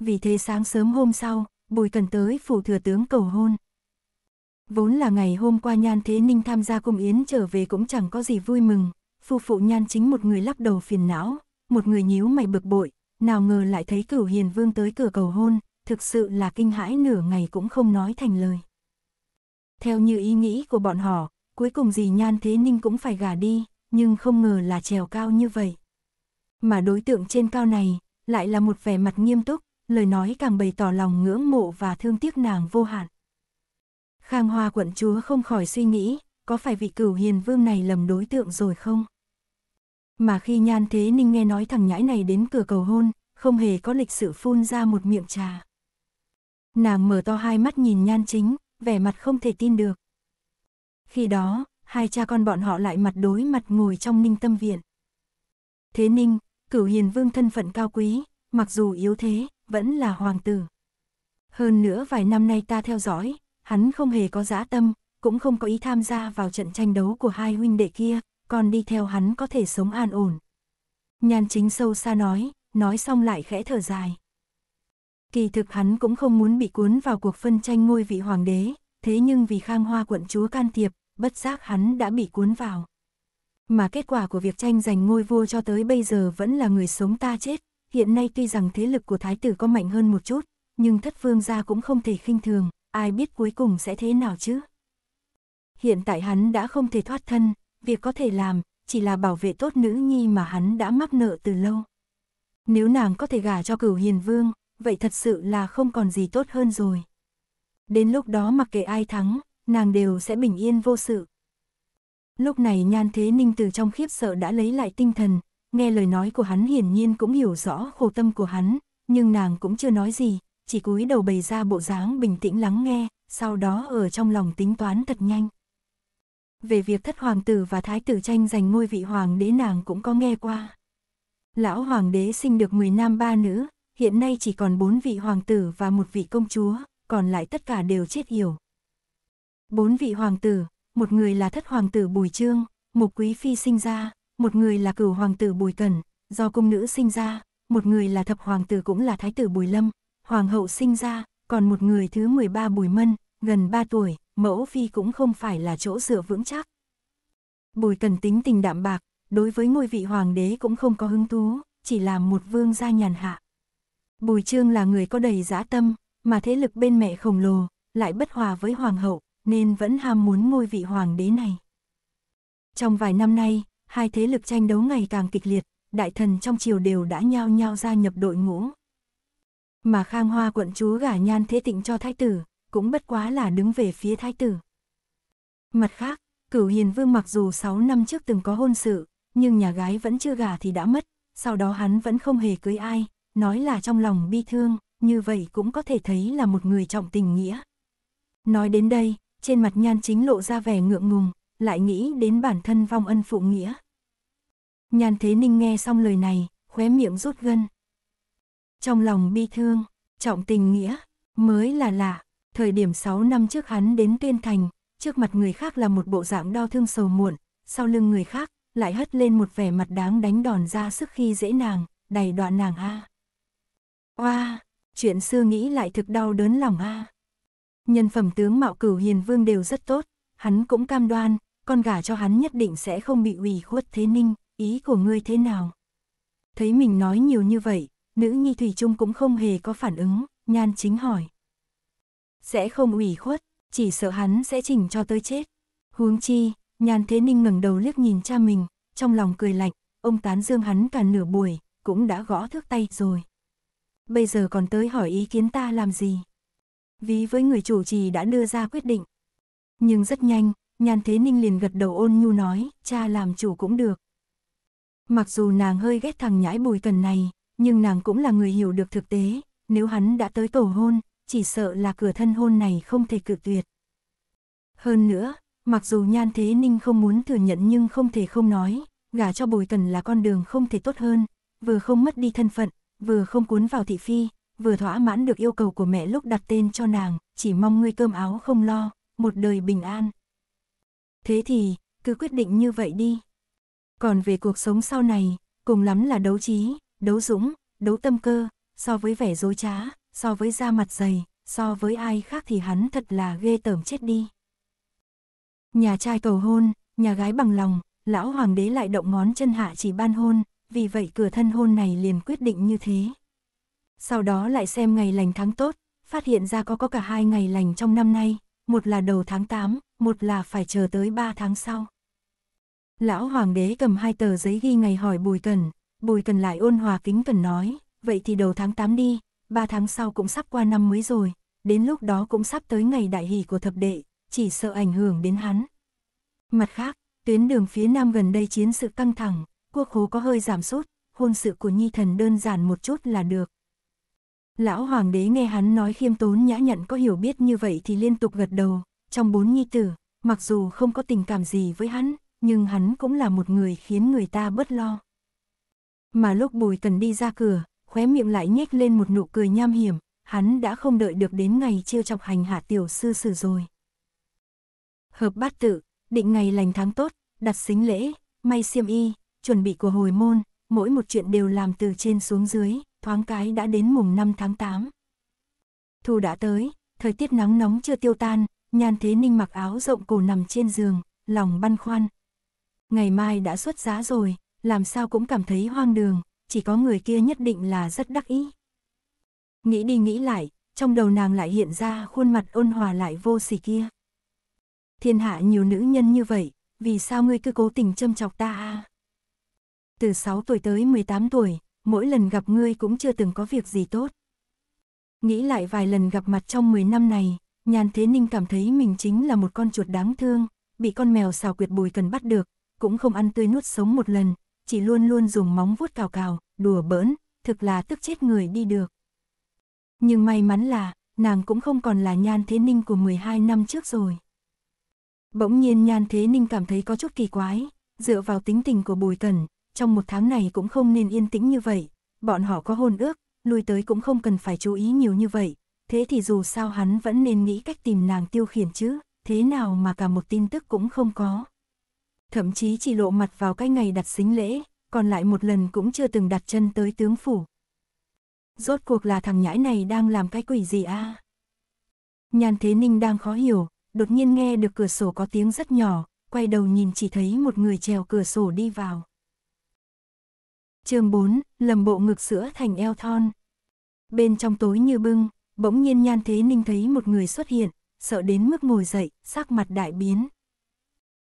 Vì thế sáng sớm hôm sau, Bùi Cần tới phủ thừa tướng cầu hôn. Vốn là ngày hôm qua Nhan Thế Ninh tham gia cung yến trở về cũng chẳng có gì vui mừng, phu phụ Nhan chính một người lắc đầu phiền não, một người nhíu mày bực bội, nào ngờ lại thấy cửu hiền vương tới cửa cầu hôn, thực sự là kinh hãi nửa ngày cũng không nói thành lời. Theo như ý nghĩ của bọn họ, cuối cùng gì Nhan Thế Ninh cũng phải gả đi, nhưng không ngờ là trèo cao như vậy. Mà đối tượng trên cao này, lại là một vẻ mặt nghiêm túc, lời nói càng bày tỏ lòng ngưỡng mộ và thương tiếc nàng vô hạn. Khang Hoa quận chúa không khỏi suy nghĩ, có phải vị cửu hiền vương này lầm đối tượng rồi không? Mà khi Nhan Thế Ninh nghe nói thằng nhãi này đến cửa cầu hôn, không hề có lịch sự phun ra một miệng trà. Nàng mở to hai mắt nhìn Nhan Chính, vẻ mặt không thể tin được. Khi đó, hai cha con bọn họ lại mặt đối mặt ngồi trong ninh tâm viện. Thế Ninh, cửu hiền vương thân phận cao quý, mặc dù yếu thế, vẫn là hoàng tử. Hơn nữa vài năm nay ta theo dõi, Hắn không hề có dã tâm, cũng không có ý tham gia vào trận tranh đấu của hai huynh đệ kia, còn đi theo hắn có thể sống an ổn. Nhan chính sâu xa nói, nói xong lại khẽ thở dài. Kỳ thực hắn cũng không muốn bị cuốn vào cuộc phân tranh ngôi vị hoàng đế, thế nhưng vì khang hoa quận chúa can thiệp, bất giác hắn đã bị cuốn vào. Mà kết quả của việc tranh giành ngôi vua cho tới bây giờ vẫn là người sống ta chết, hiện nay tuy rằng thế lực của thái tử có mạnh hơn một chút, nhưng thất phương gia cũng không thể khinh thường, ai biết cuối cùng sẽ thế nào chứ? Hiện tại hắn đã không thể thoát thân, việc có thể làm chỉ là bảo vệ tốt nữ nhi mà hắn đã mắc nợ từ lâu. Nếu nàng có thể gả cho cửu hiền vương, vậy thật sự là không còn gì tốt hơn rồi. Đến lúc đó mặc kệ ai thắng, nàng đều sẽ bình yên vô sự. Lúc này Nhan Thế Ninh từ trong khiếp sợ đã lấy lại tinh thần, nghe lời nói của hắn hiển nhiên cũng hiểu rõ khổ tâm của hắn, nhưng nàng cũng chưa nói gì, chỉ cúi đầu bày ra bộ dáng bình tĩnh lắng nghe, sau đó ở trong lòng tính toán thật nhanh. Về việc thất hoàng tử và thái tử tranh giành ngôi vị hoàng đế nàng cũng có nghe qua. Lão hoàng đế sinh được 10 nam ba nữ, hiện nay chỉ còn 4 vị hoàng tử và một vị công chúa, còn lại tất cả đều chết yểu. Bốn vị hoàng tử, một người là thất hoàng tử Bùi Trương, một quý phi sinh ra, một người là cửu hoàng tử Bùi Cẩn, do cung nữ sinh ra, một người là thập hoàng tử cũng là thái tử Bùi Lâm, hoàng hậu sinh ra, còn một người thứ 13 Bùi Mân, gần 3 tuổi, mẫu phi cũng không phải là chỗ dựa vững chắc. Bùi Cần tính tình đạm bạc, đối với ngôi vị hoàng đế cũng không có hứng thú, chỉ là một vương gia nhàn hạ. Bùi Trương là người có đầy dã tâm, mà thế lực bên mẹ khổng lồ, lại bất hòa với hoàng hậu, nên vẫn ham muốn ngôi vị hoàng đế này. Trong vài năm nay, hai thế lực tranh đấu ngày càng kịch liệt, đại thần trong triều đều đã nhao nhao gia nhập đội ngũ, mà khang hoa quận chúa gả nhan thế tịnh cho thái tử, cũng bất quá là đứng về phía thái tử. Mặt khác, cửu hiền vương mặc dù 6 năm trước từng có hôn sự, nhưng nhà gái vẫn chưa gả thì đã mất, sau đó hắn vẫn không hề cưới ai, nói là trong lòng bi thương, như vậy cũng có thể thấy là một người trọng tình nghĩa. Nói đến đây, trên mặt nhan chính lộ ra vẻ ngượng ngùng, lại nghĩ đến bản thân vong ân phụ nghĩa. Nhan thế ninh nghe xong lời này, khóe miệng rút gân trong lòng bi thương, trọng tình nghĩa, mới là lạ. Thời điểm 6 năm trước hắn đến tuyên thành, trước mặt người khác là một bộ dạng đau thương sầu muộn, sau lưng người khác lại hất lên một vẻ mặt đáng đánh đòn ra sức khi dễ nàng, đầy đoạn nàng a. À. Oa, chuyện xưa nghĩ lại thực đau đớn lòng a. Nhân phẩm tướng mạo cửu hiền vương đều rất tốt, hắn cũng cam đoan, con gả cho hắn nhất định sẽ không bị ủy khuất thế ninh, ý của ngươi thế nào? Thấy mình nói nhiều như vậy, nữ nhi Thủy Trung cũng không hề có phản ứng, nhan chính hỏi. Sẽ không ủy khuất, chỉ sợ hắn sẽ chỉnh cho tới chết. Huống chi, nhan thế ninh ngẩng đầu liếc nhìn cha mình, trong lòng cười lạnh, ông tán dương hắn cả nửa buổi, cũng đã gõ thước tay rồi. Bây giờ còn tới hỏi ý kiến ta làm gì? Ví với người chủ trì đã đưa ra quyết định. Nhưng rất nhanh, nhan thế ninh liền gật đầu ôn nhu nói, cha làm chủ cũng được. Mặc dù nàng hơi ghét thằng nhãi bùi cần này, nhưng nàng cũng là người hiểu được thực tế, nếu hắn đã tới cầu hôn, chỉ sợ là cửa thân hôn này không thể cự tuyệt. Hơn nữa, mặc dù Nhan Thế Ninh không muốn thừa nhận nhưng không thể không nói, gả cho Bùi Tần là con đường không thể tốt hơn, vừa không mất đi thân phận, vừa không cuốn vào thị phi, vừa thỏa mãn được yêu cầu của mẹ lúc đặt tên cho nàng, chỉ mong ngươi cơm áo không lo, một đời bình an. Thế thì, cứ quyết định như vậy đi. Còn về cuộc sống sau này, cùng lắm là đấu trí, đấu dũng, đấu tâm cơ, so với vẻ dối trá, so với da mặt dày, so với ai khác thì hắn thật là ghê tởm chết đi. Nhà trai cầu hôn, nhà gái bằng lòng, lão hoàng đế lại động ngón chân hạ chỉ ban hôn, vì vậy cửa thân hôn này liền quyết định như thế. Sau đó lại xem ngày lành tháng tốt, phát hiện ra có có cả hai ngày lành trong năm nay, một là đầu tháng 8, một là phải chờ tới 3 tháng sau. Lão hoàng đế cầm hai tờ giấy ghi ngày hỏi Bùi Cẩn, Bùi cần lại ôn hòa kính cần nói, vậy thì đầu tháng 8 đi, 3 tháng sau cũng sắp qua năm mới rồi, đến lúc đó cũng sắp tới ngày đại hỷ của thập đệ, chỉ sợ ảnh hưởng đến hắn. Mặt khác, tuyến đường phía nam gần đây chiến sự căng thẳng, quốc hố có hơi giảm sút, hôn sự của nhi thần đơn giản một chút là được. Lão hoàng đế nghe hắn nói khiêm tốn nhã nhặn có hiểu biết như vậy thì liên tục gật đầu, trong bốn nhi tử, mặc dù không có tình cảm gì với hắn, nhưng hắn cũng là một người khiến người ta bớt lo. Mà lúc Bùi Tần đi ra cửa, khóe miệng lại nhếch lên một nụ cười nham hiểm, hắn đã không đợi được đến ngày chiêu chọc hành hạ tiểu sư sử rồi. Hợp bát tự, định ngày lành tháng tốt, đặt xính lễ, may xiêm y, chuẩn bị của hồi môn, mỗi một chuyện đều làm từ trên xuống dưới, thoáng cái đã đến mùng 5 tháng 8. Thu đã tới, thời tiết nắng nóng chưa tiêu tan, nhan thế ninh mặc áo rộng cổ nằm trên giường, lòng băn khoăn. Ngày mai đã xuất giá rồi, làm sao cũng cảm thấy hoang đường, chỉ có người kia nhất định là rất đắc ý. Nghĩ đi nghĩ lại, trong đầu nàng lại hiện ra khuôn mặt ôn hòa lại vô sỉ kia. Thiên hạ nhiều nữ nhân như vậy, vì sao ngươi cứ cố tình châm chọc ta à? Từ 6 tuổi tới 18 tuổi, mỗi lần gặp ngươi cũng chưa từng có việc gì tốt. Nghĩ lại vài lần gặp mặt trong 10 năm này, Nhàn Thế Ninh cảm thấy mình chính là một con chuột đáng thương, bị con mèo xào quyệt bùi cần bắt được, cũng không ăn tươi nuốt sống một lần, chỉ luôn luôn dùng móng vuốt cào cào, đùa bỡn, thực là tức chết người đi được. Nhưng may mắn là, nàng cũng không còn là nhan thế ninh của 12 năm trước rồi. Bỗng nhiên nhan thế ninh cảm thấy có chút kỳ quái, dựa vào tính tình của bùi cẩn, trong một tháng này cũng không nên yên tĩnh như vậy, bọn họ có hôn ước, lui tới cũng không cần phải chú ý nhiều như vậy, thế thì dù sao hắn vẫn nên nghĩ cách tìm nàng tiêu khiển chứ, thế nào mà cả một tin tức cũng không có thậm chí chỉ lộ mặt vào cái ngày đặt xính lễ, còn lại một lần cũng chưa từng đặt chân tới tướng phủ. Rốt cuộc là thằng nhãi này đang làm cái quỷ gì a? À? Nhàn Thế Ninh đang khó hiểu, đột nhiên nghe được cửa sổ có tiếng rất nhỏ, quay đầu nhìn chỉ thấy một người trèo cửa sổ đi vào. chương 4, lầm bộ ngực sữa thành eo thon. Bên trong tối như bưng, bỗng nhiên Nhan Thế Ninh thấy một người xuất hiện, sợ đến mức ngồi dậy, sắc mặt đại biến.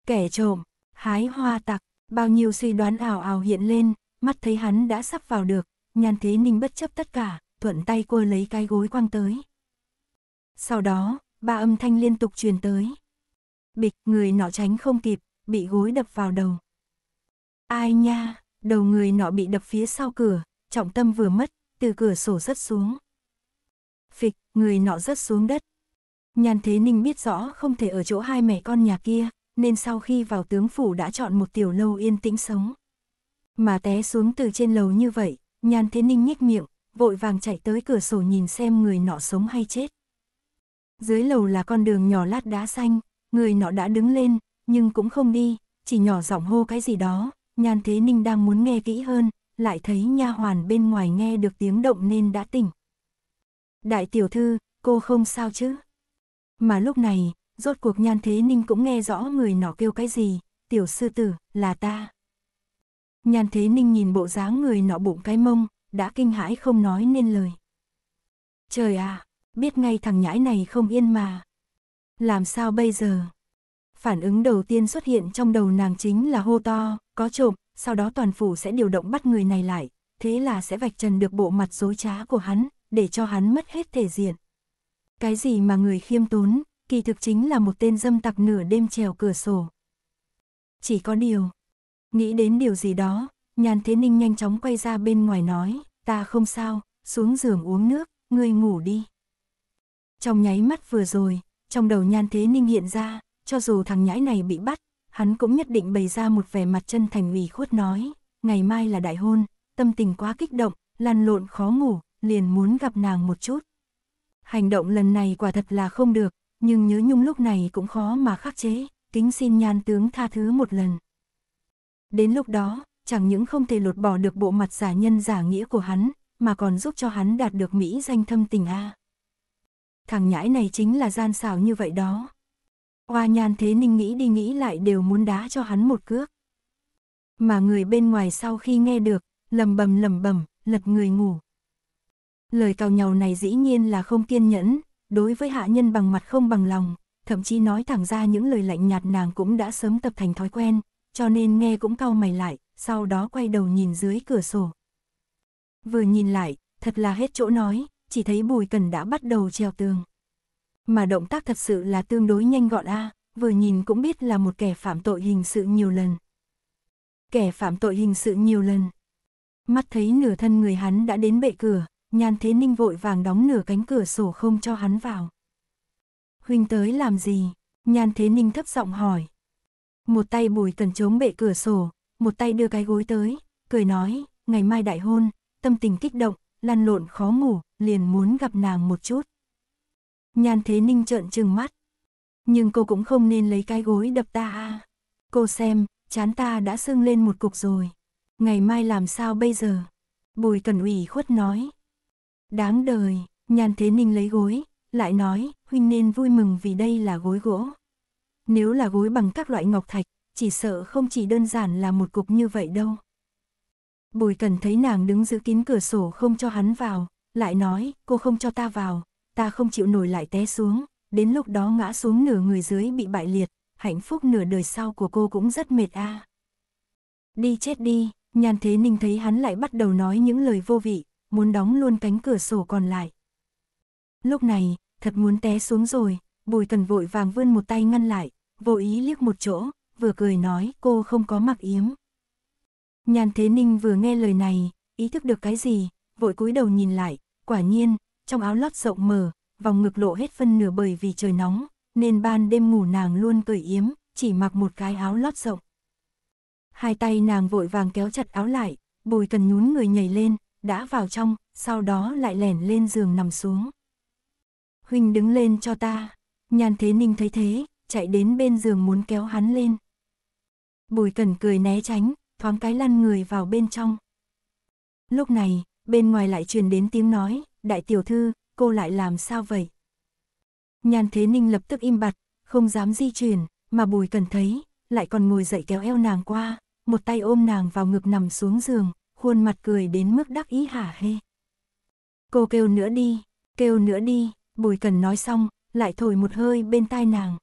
Kẻ trộm, hái hoa tặc, bao nhiêu suy đoán ảo ảo hiện lên, mắt thấy hắn đã sắp vào được, nhan thế ninh bất chấp tất cả, thuận tay cô lấy cái gối quăng tới. Sau đó, ba âm thanh liên tục truyền tới. Bịch, người nọ tránh không kịp, bị gối đập vào đầu. Ai nha, đầu người nọ bị đập phía sau cửa, trọng tâm vừa mất, từ cửa sổ rớt xuống. Phịch, người nọ rớt xuống đất. nhàn Thế Ninh biết rõ không thể ở chỗ hai mẹ con nhà kia, nên sau khi vào tướng phủ đã chọn một tiểu lâu yên tĩnh sống. Mà té xuống từ trên lầu như vậy, Nhan Thế Ninh nhếch miệng, vội vàng chạy tới cửa sổ nhìn xem người nọ sống hay chết. Dưới lầu là con đường nhỏ lát đá xanh, người nọ đã đứng lên, nhưng cũng không đi, chỉ nhỏ giọng hô cái gì đó, Nhan Thế Ninh đang muốn nghe kỹ hơn, lại thấy nha hoàn bên ngoài nghe được tiếng động nên đã tỉnh. Đại tiểu thư, cô không sao chứ? Mà lúc này, Rốt cuộc Nhan Thế Ninh cũng nghe rõ người nọ kêu cái gì, tiểu sư tử, là ta. Nhan Thế Ninh nhìn bộ dáng người nọ bụng cái mông, đã kinh hãi không nói nên lời. Trời à, biết ngay thằng nhãi này không yên mà. Làm sao bây giờ? Phản ứng đầu tiên xuất hiện trong đầu nàng chính là hô to, có trộm, sau đó toàn phủ sẽ điều động bắt người này lại, thế là sẽ vạch trần được bộ mặt dối trá của hắn, để cho hắn mất hết thể diện. Cái gì mà người khiêm tốn, kỳ thực chính là một tên dâm tặc nửa đêm trèo cửa sổ. Chỉ có điều, nghĩ đến điều gì đó, nhàn thế ninh nhanh chóng quay ra bên ngoài nói, ta không sao, xuống giường uống nước, ngươi ngủ đi. Trong nháy mắt vừa rồi, trong đầu nhan thế ninh hiện ra, cho dù thằng nhãi này bị bắt, hắn cũng nhất định bày ra một vẻ mặt chân thành ủy khuất nói, ngày mai là đại hôn, tâm tình quá kích động, lăn lộn khó ngủ, liền muốn gặp nàng một chút. Hành động lần này quả thật là không được, nhưng nhớ nhung lúc này cũng khó mà khắc chế, kính xin nhan tướng tha thứ một lần. Đến lúc đó, chẳng những không thể lột bỏ được bộ mặt giả nhân giả nghĩa của hắn, mà còn giúp cho hắn đạt được mỹ danh thâm tình a. Thằng nhãi này chính là gian xảo như vậy đó. Hoa nhan thế ninh nghĩ đi nghĩ lại đều muốn đá cho hắn một cước. Mà người bên ngoài sau khi nghe được, lầm bầm lầm bầm, lật người ngủ. Lời cào nhau này dĩ nhiên là không kiên nhẫn, đối với hạ nhân bằng mặt không bằng lòng, thậm chí nói thẳng ra những lời lạnh nhạt nàng cũng đã sớm tập thành thói quen, cho nên nghe cũng cau mày lại, sau đó quay đầu nhìn dưới cửa sổ. Vừa nhìn lại, thật là hết chỗ nói, chỉ thấy Bùi Cần đã bắt đầu treo tường. Mà động tác thật sự là tương đối nhanh gọn a, vừa nhìn cũng biết là một kẻ phạm tội hình sự nhiều lần. Kẻ phạm tội hình sự nhiều lần. Mắt thấy nửa thân người hắn đã đến bệ cửa, Nhan Thế Ninh vội vàng đóng nửa cánh cửa sổ không cho hắn vào. Huynh tới làm gì? Nhan Thế Ninh thấp giọng hỏi. Một tay bùi tần chống bệ cửa sổ, một tay đưa cái gối tới, cười nói, ngày mai đại hôn, tâm tình kích động, lăn lộn khó ngủ, liền muốn gặp nàng một chút. Nhan Thế Ninh trợn trừng mắt. Nhưng cô cũng không nên lấy cái gối đập ta à. Cô xem, chán ta đã sưng lên một cục rồi. Ngày mai làm sao bây giờ? Bùi Cần ủy khuất nói. Đáng đời, Nhan Thế Ninh lấy gối, lại nói, huynh nên vui mừng vì đây là gối gỗ. Nếu là gối bằng các loại ngọc thạch, chỉ sợ không chỉ đơn giản là một cục như vậy đâu. Bùi cần thấy nàng đứng giữ kín cửa sổ không cho hắn vào, lại nói, cô không cho ta vào, ta không chịu nổi lại té xuống, đến lúc đó ngã xuống nửa người dưới bị bại liệt, hạnh phúc nửa đời sau của cô cũng rất mệt a. Đi chết đi, Nhan Thế Ninh thấy hắn lại bắt đầu nói những lời vô vị, muốn đóng luôn cánh cửa sổ còn lại. Lúc này, thật muốn té xuống rồi, Bùi Cần vội vàng vươn một tay ngăn lại, vô ý liếc một chỗ, vừa cười nói cô không có mặc yếm. Nhàn Thế Ninh vừa nghe lời này, ý thức được cái gì, vội cúi đầu nhìn lại, quả nhiên, trong áo lót rộng mở, vòng ngực lộ hết phân nửa bởi vì trời nóng, nên ban đêm ngủ nàng luôn cười yếm, chỉ mặc một cái áo lót rộng. Hai tay nàng vội vàng kéo chặt áo lại, bùi cần nhún người nhảy lên, đã vào trong, sau đó lại lẻn lên giường nằm xuống. Huynh đứng lên cho ta, Nhan thế ninh thấy thế, chạy đến bên giường muốn kéo hắn lên. Bùi cẩn cười né tránh, thoáng cái lăn người vào bên trong. Lúc này, bên ngoài lại truyền đến tiếng nói, đại tiểu thư, cô lại làm sao vậy? Nhan thế ninh lập tức im bặt, không dám di chuyển, mà bùi cần thấy, lại còn ngồi dậy kéo eo nàng qua, một tay ôm nàng vào ngực nằm xuống giường, khuôn mặt cười đến mức đắc ý hả hê. Cô kêu nữa đi, kêu nữa đi, Bùi Cần nói xong, lại thổi một hơi bên tai nàng.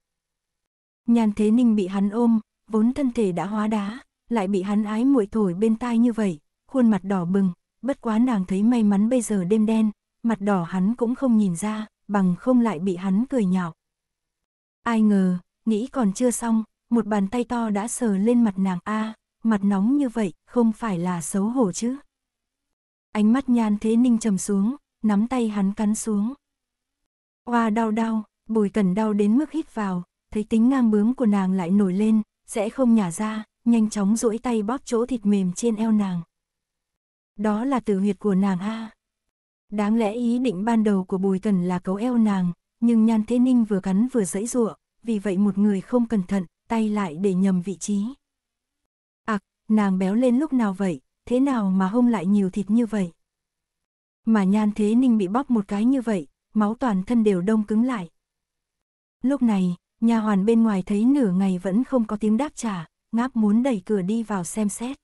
Nhan Thế Ninh bị hắn ôm, vốn thân thể đã hóa đá, lại bị hắn ái muội thổi bên tai như vậy, khuôn mặt đỏ bừng, bất quá nàng thấy may mắn bây giờ đêm đen, mặt đỏ hắn cũng không nhìn ra, bằng không lại bị hắn cười nhạo. Ai ngờ, nghĩ còn chưa xong, một bàn tay to đã sờ lên mặt nàng a, à, mặt nóng như vậy, không phải là xấu hổ chứ. Ánh mắt nhan thế ninh trầm xuống, nắm tay hắn cắn xuống. Hoa đau đau, bùi cẩn đau đến mức hít vào, thấy tính ngang bướng của nàng lại nổi lên, sẽ không nhả ra, nhanh chóng duỗi tay bóp chỗ thịt mềm trên eo nàng. Đó là tử huyệt của nàng a. Đáng lẽ ý định ban đầu của Bùi Cẩn là cấu eo nàng, nhưng Nhan Thế Ninh vừa cắn vừa dẫy giụa, vì vậy một người không cẩn thận, tay lại để nhầm vị trí nàng béo lên lúc nào vậy, thế nào mà hông lại nhiều thịt như vậy. Mà nhan thế ninh bị bóp một cái như vậy, máu toàn thân đều đông cứng lại. Lúc này, nhà hoàn bên ngoài thấy nửa ngày vẫn không có tiếng đáp trả, ngáp muốn đẩy cửa đi vào xem xét.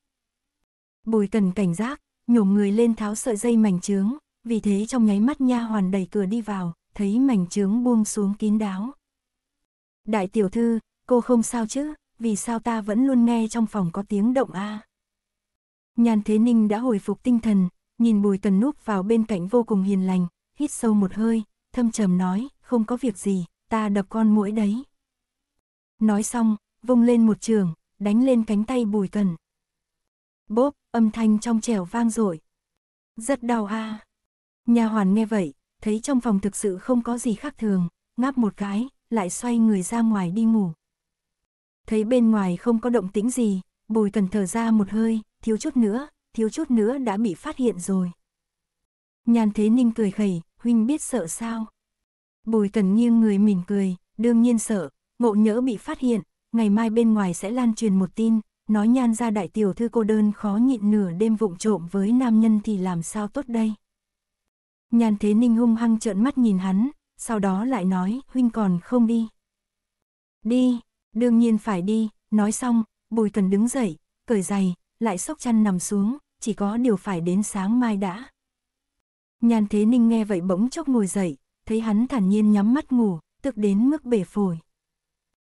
Bùi cần cảnh giác, nhổm người lên tháo sợi dây mảnh trướng, vì thế trong nháy mắt nha hoàn đẩy cửa đi vào, thấy mảnh trướng buông xuống kín đáo. Đại tiểu thư, cô không sao chứ? vì sao ta vẫn luôn nghe trong phòng có tiếng động a à? Nhàn Thế Ninh đã hồi phục tinh thần, nhìn Bùi Tần núp vào bên cạnh vô cùng hiền lành, hít sâu một hơi, thâm trầm nói, không có việc gì, ta đập con muỗi đấy. Nói xong, vung lên một trường, đánh lên cánh tay Bùi Tần. Bốp, âm thanh trong trẻo vang dội Rất đau a Nhà hoàn nghe vậy, thấy trong phòng thực sự không có gì khác thường, ngáp một cái, lại xoay người ra ngoài đi ngủ. Thấy bên ngoài không có động tĩnh gì, bùi cần thở ra một hơi, thiếu chút nữa, thiếu chút nữa đã bị phát hiện rồi. Nhàn thế ninh cười khẩy, huynh biết sợ sao? Bùi cần nghiêng người mỉm cười, đương nhiên sợ, ngộ nhỡ bị phát hiện, ngày mai bên ngoài sẽ lan truyền một tin, nói nhan ra đại tiểu thư cô đơn khó nhịn nửa đêm vụng trộm với nam nhân thì làm sao tốt đây. Nhan thế ninh hung hăng trợn mắt nhìn hắn, sau đó lại nói, huynh còn không đi. Đi, Đương nhiên phải đi, nói xong, Bùi Cần đứng dậy, cởi giày, lại sóc chăn nằm xuống, chỉ có điều phải đến sáng mai đã. Nhàn Thế Ninh nghe vậy bỗng chốc ngồi dậy, thấy hắn thản nhiên nhắm mắt ngủ, tức đến mức bể phổi.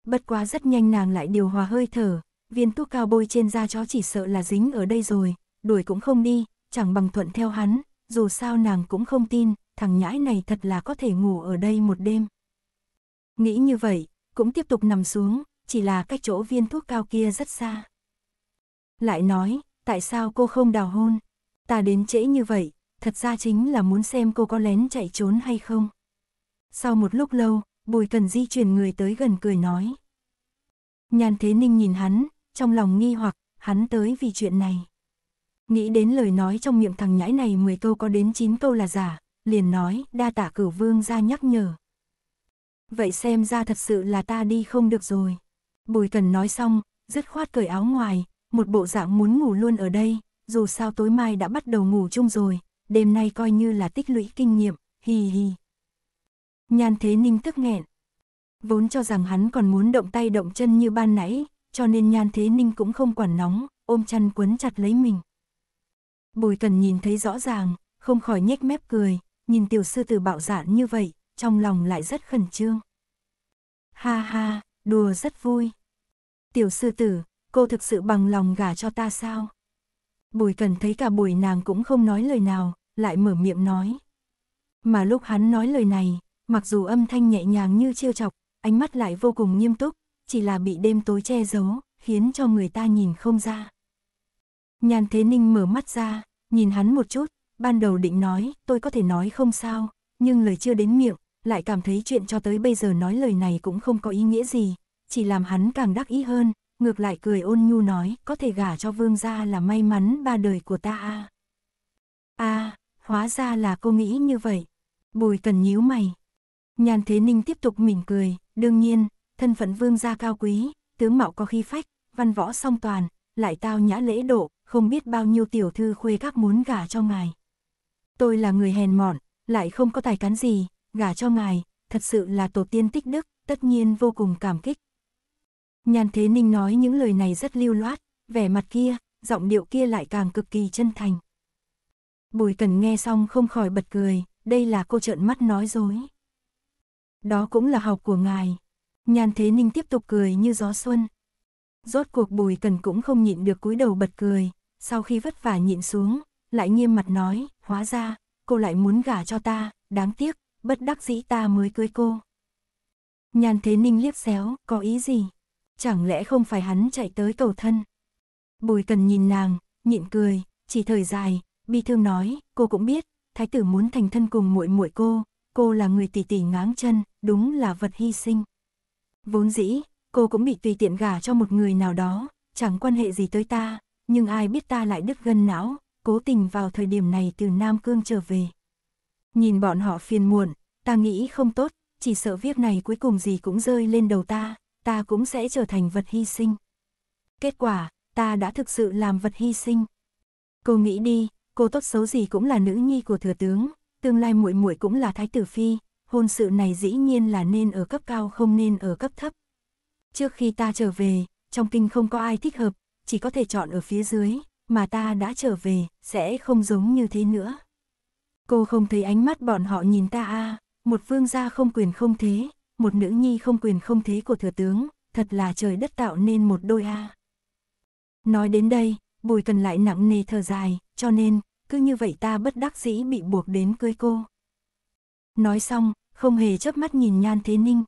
Bất quá rất nhanh nàng lại điều hòa hơi thở, viên thuốc cao bôi trên da chó chỉ sợ là dính ở đây rồi, đuổi cũng không đi, chẳng bằng thuận theo hắn, dù sao nàng cũng không tin, thằng nhãi này thật là có thể ngủ ở đây một đêm. Nghĩ như vậy, cũng tiếp tục nằm xuống, chỉ là cách chỗ viên thuốc cao kia rất xa. Lại nói, tại sao cô không đào hôn? Ta đến trễ như vậy, thật ra chính là muốn xem cô có lén chạy trốn hay không. Sau một lúc lâu, Bùi Cần Di chuyển người tới gần cười nói. Nhàn Thế Ninh nhìn hắn, trong lòng nghi hoặc, hắn tới vì chuyện này. Nghĩ đến lời nói trong miệng thằng nhãi này 10 câu có đến 9 câu là giả, liền nói, đa tả cửu vương ra nhắc nhở. Vậy xem ra thật sự là ta đi không được rồi. Bùi cần nói xong, dứt khoát cởi áo ngoài, một bộ dạng muốn ngủ luôn ở đây, dù sao tối mai đã bắt đầu ngủ chung rồi, đêm nay coi như là tích lũy kinh nghiệm, hì hì. Nhan Thế Ninh tức nghẹn. Vốn cho rằng hắn còn muốn động tay động chân như ban nãy, cho nên Nhan Thế Ninh cũng không quản nóng, ôm chăn quấn chặt lấy mình. Bùi Cần nhìn thấy rõ ràng, không khỏi nhếch mép cười, nhìn tiểu sư tử bạo dạn như vậy, trong lòng lại rất khẩn trương. Ha ha, đùa rất vui. Tiểu sư tử, cô thực sự bằng lòng gả cho ta sao? Bùi cần thấy cả buổi nàng cũng không nói lời nào, lại mở miệng nói. Mà lúc hắn nói lời này, mặc dù âm thanh nhẹ nhàng như trêu chọc, ánh mắt lại vô cùng nghiêm túc, chỉ là bị đêm tối che giấu, khiến cho người ta nhìn không ra. Nhàn Thế Ninh mở mắt ra, nhìn hắn một chút, ban đầu định nói, tôi có thể nói không sao, nhưng lời chưa đến miệng, lại cảm thấy chuyện cho tới bây giờ nói lời này cũng không có ý nghĩa gì, chỉ làm hắn càng đắc ý hơn, ngược lại cười ôn nhu nói, có thể gả cho vương gia là may mắn ba đời của ta a. A, à, hóa ra là cô nghĩ như vậy. Bùi Cần nhíu mày. Nhan Thế Ninh tiếp tục mỉm cười, đương nhiên, thân phận vương gia cao quý, tướng mạo có khi phách, văn võ song toàn, lại tao nhã lễ độ, không biết bao nhiêu tiểu thư khuê các muốn gả cho ngài. Tôi là người hèn mọn, lại không có tài cán gì, gả cho ngài, thật sự là tổ tiên tích đức, tất nhiên vô cùng cảm kích. Nhàn Thế Ninh nói những lời này rất lưu loát, vẻ mặt kia, giọng điệu kia lại càng cực kỳ chân thành. Bùi Cần nghe xong không khỏi bật cười, đây là cô trợn mắt nói dối. Đó cũng là học của ngài. Nhàn Thế Ninh tiếp tục cười như gió xuân. Rốt cuộc Bùi Cần cũng không nhịn được cúi đầu bật cười, sau khi vất vả nhịn xuống, lại nghiêm mặt nói, hóa ra, cô lại muốn gả cho ta, đáng tiếc, bất đắc dĩ ta mới cưới cô. Nhàn thế ninh liếc xéo, có ý gì? Chẳng lẽ không phải hắn chạy tới cầu thân? Bùi cần nhìn nàng, nhịn cười, chỉ thời dài, bi thương nói, cô cũng biết, thái tử muốn thành thân cùng muội muội cô, cô là người tỷ tỷ ngáng chân, đúng là vật hy sinh. Vốn dĩ, cô cũng bị tùy tiện gả cho một người nào đó, chẳng quan hệ gì tới ta, nhưng ai biết ta lại đứt gân não, cố tình vào thời điểm này từ Nam Cương trở về. Nhìn bọn họ phiền muộn, ta nghĩ không tốt, chỉ sợ việc này cuối cùng gì cũng rơi lên đầu ta, ta cũng sẽ trở thành vật hy sinh. Kết quả, ta đã thực sự làm vật hy sinh. Cô nghĩ đi, cô tốt xấu gì cũng là nữ nhi của thừa tướng, tương lai muội muội cũng là thái tử phi, hôn sự này dĩ nhiên là nên ở cấp cao không nên ở cấp thấp. Trước khi ta trở về, trong kinh không có ai thích hợp, chỉ có thể chọn ở phía dưới, mà ta đã trở về, sẽ không giống như thế nữa. Cô không thấy ánh mắt bọn họ nhìn ta a à? một vương gia không quyền không thế, một nữ nhi không quyền không thế của thừa tướng, thật là trời đất tạo nên một đôi a. Nói đến đây, Bùi Cần lại nặng nề thở dài, cho nên, cứ như vậy ta bất đắc dĩ bị buộc đến cưới cô. Nói xong, không hề chớp mắt nhìn Nhan Thế Ninh.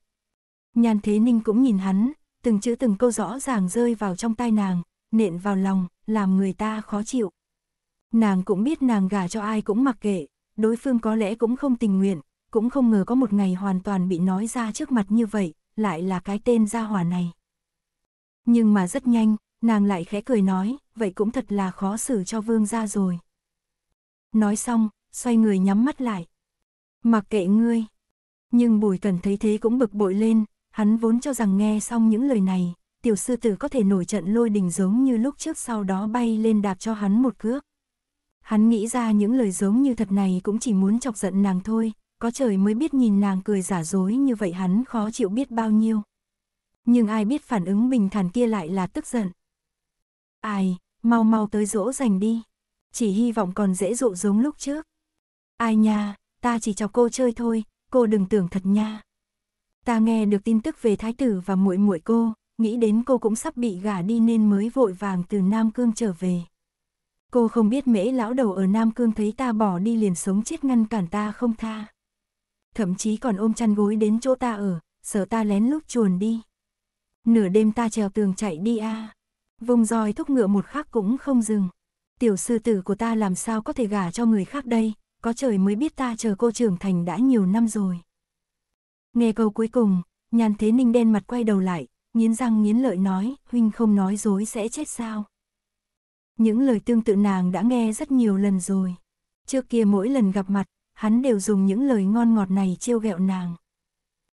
Nhan Thế Ninh cũng nhìn hắn, từng chữ từng câu rõ ràng rơi vào trong tai nàng, nện vào lòng, làm người ta khó chịu. Nàng cũng biết nàng gả cho ai cũng mặc kệ, đối phương có lẽ cũng không tình nguyện, cũng không ngờ có một ngày hoàn toàn bị nói ra trước mặt như vậy, lại là cái tên gia hỏa này. Nhưng mà rất nhanh, nàng lại khẽ cười nói, vậy cũng thật là khó xử cho vương gia rồi. Nói xong, xoay người nhắm mắt lại. Mặc kệ ngươi. Nhưng Bùi Cẩn thấy thế cũng bực bội lên, hắn vốn cho rằng nghe xong những lời này, tiểu sư tử có thể nổi trận lôi đình giống như lúc trước sau đó bay lên đạp cho hắn một cước. Hắn nghĩ ra những lời giống như thật này cũng chỉ muốn chọc giận nàng thôi, có trời mới biết nhìn nàng cười giả dối như vậy hắn khó chịu biết bao nhiêu. Nhưng ai biết phản ứng bình thản kia lại là tức giận. Ai, mau mau tới dỗ dành đi, chỉ hy vọng còn dễ dụ giống lúc trước. Ai nha, ta chỉ chọc cô chơi thôi, cô đừng tưởng thật nha. Ta nghe được tin tức về thái tử và muội muội cô, nghĩ đến cô cũng sắp bị gả đi nên mới vội vàng từ Nam Cương trở về. Cô không biết mễ lão đầu ở Nam Cương thấy ta bỏ đi liền sống chết ngăn cản ta không tha. Thậm chí còn ôm chăn gối đến chỗ ta ở, sợ ta lén lúc chuồn đi. Nửa đêm ta trèo tường chạy đi a à. Vùng roi thúc ngựa một khắc cũng không dừng. Tiểu sư tử của ta làm sao có thể gả cho người khác đây, có trời mới biết ta chờ cô trưởng thành đã nhiều năm rồi. Nghe câu cuối cùng, nhàn thế ninh đen mặt quay đầu lại, nghiến răng nghiến lợi nói, huynh không nói dối sẽ chết sao. Những lời tương tự nàng đã nghe rất nhiều lần rồi. Trước kia mỗi lần gặp mặt, hắn đều dùng những lời ngon ngọt này trêu ghẹo nàng.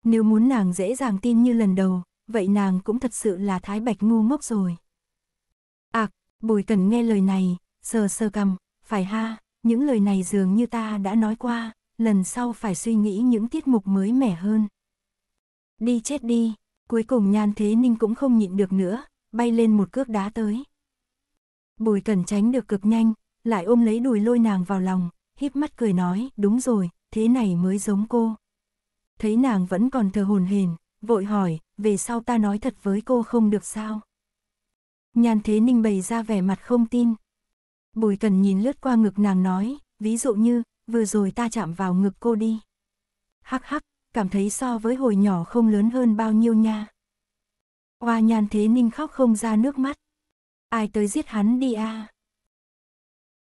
Nếu muốn nàng dễ dàng tin như lần đầu, vậy nàng cũng thật sự là thái bạch ngu ngốc rồi. À, Bùi Cần nghe lời này, sờ sờ cầm, phải ha, những lời này dường như ta đã nói qua, lần sau phải suy nghĩ những tiết mục mới mẻ hơn. Đi chết đi, cuối cùng nhan thế ninh cũng không nhịn được nữa, bay lên một cước đá tới. Bùi cần tránh được cực nhanh, lại ôm lấy đùi lôi nàng vào lòng, híp mắt cười nói, đúng rồi, thế này mới giống cô. Thấy nàng vẫn còn thờ hồn hền, vội hỏi, về sau ta nói thật với cô không được sao? Nhan thế ninh bày ra vẻ mặt không tin. Bùi cần nhìn lướt qua ngực nàng nói, ví dụ như, vừa rồi ta chạm vào ngực cô đi. Hắc hắc, cảm thấy so với hồi nhỏ không lớn hơn bao nhiêu nha. Hoa nhan thế ninh khóc không ra nước mắt. Ai tới giết hắn đi a. À?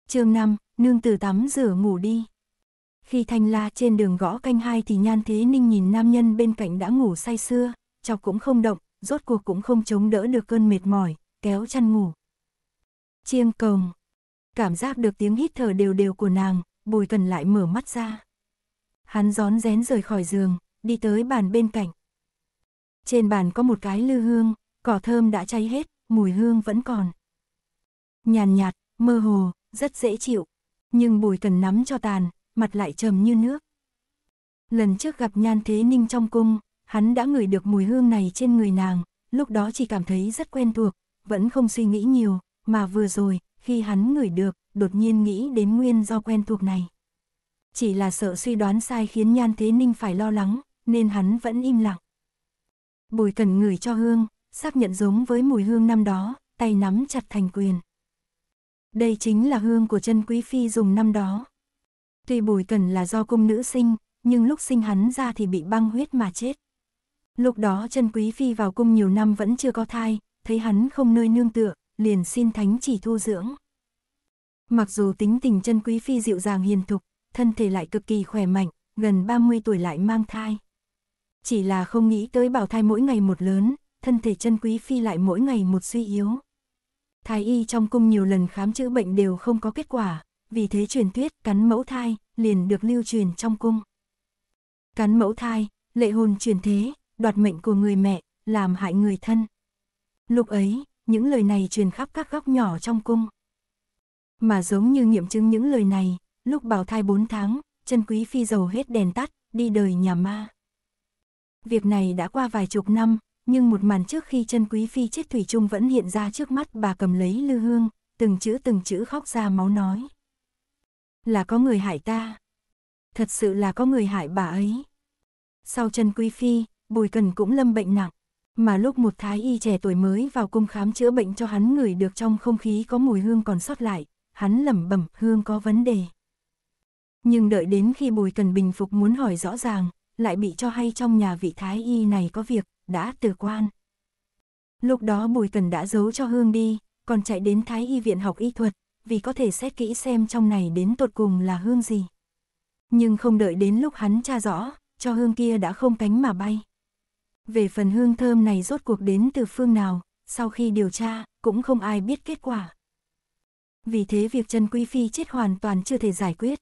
Chương 5, nương tử tắm rửa ngủ đi. Khi Thanh La trên đường gõ canh hai thì Nhan Thế Ninh nhìn nam nhân bên cạnh đã ngủ say sưa, chọc cũng không động, rốt cuộc cũng không chống đỡ được cơn mệt mỏi, kéo chăn ngủ. Chiêng cồng. Cảm giác được tiếng hít thở đều đều của nàng, Bùi Cần lại mở mắt ra. Hắn rón rén rời khỏi giường, đi tới bàn bên cạnh. Trên bàn có một cái lư hương, cỏ thơm đã cháy hết, mùi hương vẫn còn. Nhàn nhạt, mơ hồ, rất dễ chịu. Nhưng bùi cần nắm cho tàn, mặt lại trầm như nước. Lần trước gặp Nhan Thế Ninh trong cung, hắn đã ngửi được mùi hương này trên người nàng, lúc đó chỉ cảm thấy rất quen thuộc, vẫn không suy nghĩ nhiều, mà vừa rồi, khi hắn ngửi được, đột nhiên nghĩ đến nguyên do quen thuộc này. Chỉ là sợ suy đoán sai khiến Nhan Thế Ninh phải lo lắng, nên hắn vẫn im lặng. Bùi cần ngửi cho hương, xác nhận giống với mùi hương năm đó, tay nắm chặt thành quyền. Đây chính là hương của chân quý phi dùng năm đó. Tuy bùi cần là do cung nữ sinh, nhưng lúc sinh hắn ra thì bị băng huyết mà chết. Lúc đó chân quý phi vào cung nhiều năm vẫn chưa có thai, thấy hắn không nơi nương tựa, liền xin thánh chỉ thu dưỡng. Mặc dù tính tình chân quý phi dịu dàng hiền thục, thân thể lại cực kỳ khỏe mạnh, gần 30 tuổi lại mang thai. Chỉ là không nghĩ tới bảo thai mỗi ngày một lớn, thân thể chân quý phi lại mỗi ngày một suy yếu. Thái y trong cung nhiều lần khám chữa bệnh đều không có kết quả, vì thế truyền thuyết cắn mẫu thai liền được lưu truyền trong cung. Cắn mẫu thai, lệ hồn truyền thế, đoạt mệnh của người mẹ, làm hại người thân. Lúc ấy, những lời này truyền khắp các góc nhỏ trong cung. Mà giống như nghiệm chứng những lời này, lúc bào thai 4 tháng, chân quý phi dầu hết đèn tắt, đi đời nhà ma. Việc này đã qua vài chục năm, nhưng một màn trước khi chân quý phi chết thủy chung vẫn hiện ra trước mắt bà cầm lấy lư hương, từng chữ từng chữ khóc ra máu nói. Là có người hại ta. Thật sự là có người hại bà ấy. Sau chân quý phi, Bùi Cần cũng lâm bệnh nặng. Mà lúc một thái y trẻ tuổi mới vào cung khám chữa bệnh cho hắn ngửi được trong không khí có mùi hương còn sót lại, hắn lẩm bẩm hương có vấn đề. Nhưng đợi đến khi Bùi Cần bình phục muốn hỏi rõ ràng, lại bị cho hay trong nhà vị thái y này có việc, đã từ quan. Lúc đó Bùi Cần đã giấu cho Hương đi, còn chạy đến thái y viện học y thuật, vì có thể xét kỹ xem trong này đến tột cùng là Hương gì. Nhưng không đợi đến lúc hắn tra rõ, cho Hương kia đã không cánh mà bay. Về phần hương thơm này rốt cuộc đến từ phương nào, sau khi điều tra, cũng không ai biết kết quả. Vì thế việc Trần Quý Phi chết hoàn toàn chưa thể giải quyết.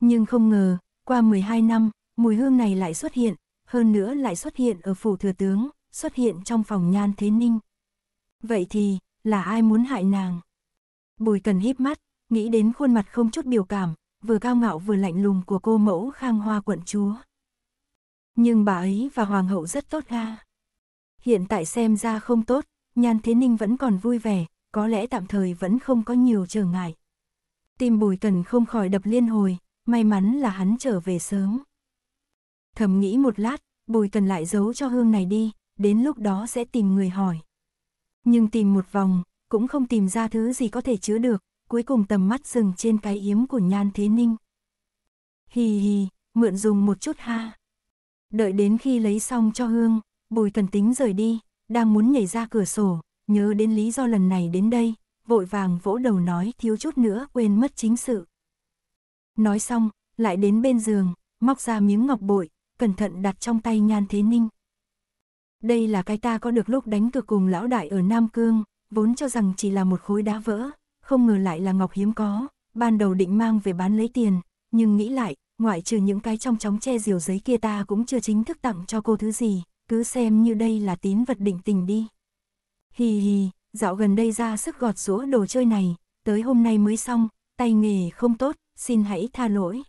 Nhưng không ngờ, qua 12 năm, mùi hương này lại xuất hiện, hơn nữa lại xuất hiện ở phủ thừa tướng, xuất hiện trong phòng nhan thế ninh. Vậy thì, là ai muốn hại nàng? Bùi cần híp mắt, nghĩ đến khuôn mặt không chút biểu cảm, vừa cao ngạo vừa lạnh lùng của cô mẫu khang hoa quận chúa. Nhưng bà ấy và hoàng hậu rất tốt ga. Hiện tại xem ra không tốt, nhan thế ninh vẫn còn vui vẻ, có lẽ tạm thời vẫn không có nhiều trở ngại. Tim bùi cần không khỏi đập liên hồi, may mắn là hắn trở về sớm. Thầm nghĩ một lát, Bùi Cần lại giấu cho hương này đi, đến lúc đó sẽ tìm người hỏi. Nhưng tìm một vòng, cũng không tìm ra thứ gì có thể chứa được, cuối cùng tầm mắt dừng trên cái yếm của Nhan Thế Ninh. Hì hì, mượn dùng một chút ha. Đợi đến khi lấy xong cho Hương, Bùi Cần tính rời đi, đang muốn nhảy ra cửa sổ, nhớ đến lý do lần này đến đây, vội vàng vỗ đầu nói thiếu chút nữa quên mất chính sự. Nói xong, lại đến bên giường, móc ra miếng ngọc bội, cẩn thận đặt trong tay Nhan Thế Ninh. Đây là cái ta có được lúc đánh cược cùng lão đại ở Nam Cương, vốn cho rằng chỉ là một khối đá vỡ, không ngờ lại là ngọc hiếm có, ban đầu định mang về bán lấy tiền, nhưng nghĩ lại, ngoại trừ những cái trong chóng che diều giấy kia ta cũng chưa chính thức tặng cho cô thứ gì, cứ xem như đây là tín vật định tình đi. hi hi dạo gần đây ra sức gọt rũa đồ chơi này, tới hôm nay mới xong, tay nghề không tốt, xin hãy tha lỗi.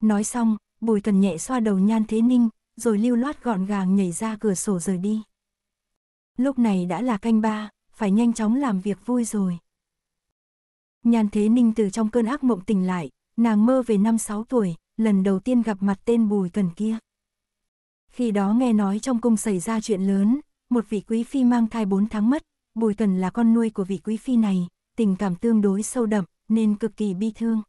Nói xong, Bùi Tuần nhẹ xoa đầu Nhan Thế Ninh, rồi lưu loát gọn gàng nhảy ra cửa sổ rời đi. Lúc này đã là canh ba, phải nhanh chóng làm việc vui rồi. Nhan Thế Ninh từ trong cơn ác mộng tỉnh lại, nàng mơ về năm sáu tuổi, lần đầu tiên gặp mặt tên Bùi Tuần kia. Khi đó nghe nói trong cung xảy ra chuyện lớn, một vị quý phi mang thai 4 tháng mất, Bùi Tuần là con nuôi của vị quý phi này, tình cảm tương đối sâu đậm nên cực kỳ bi thương.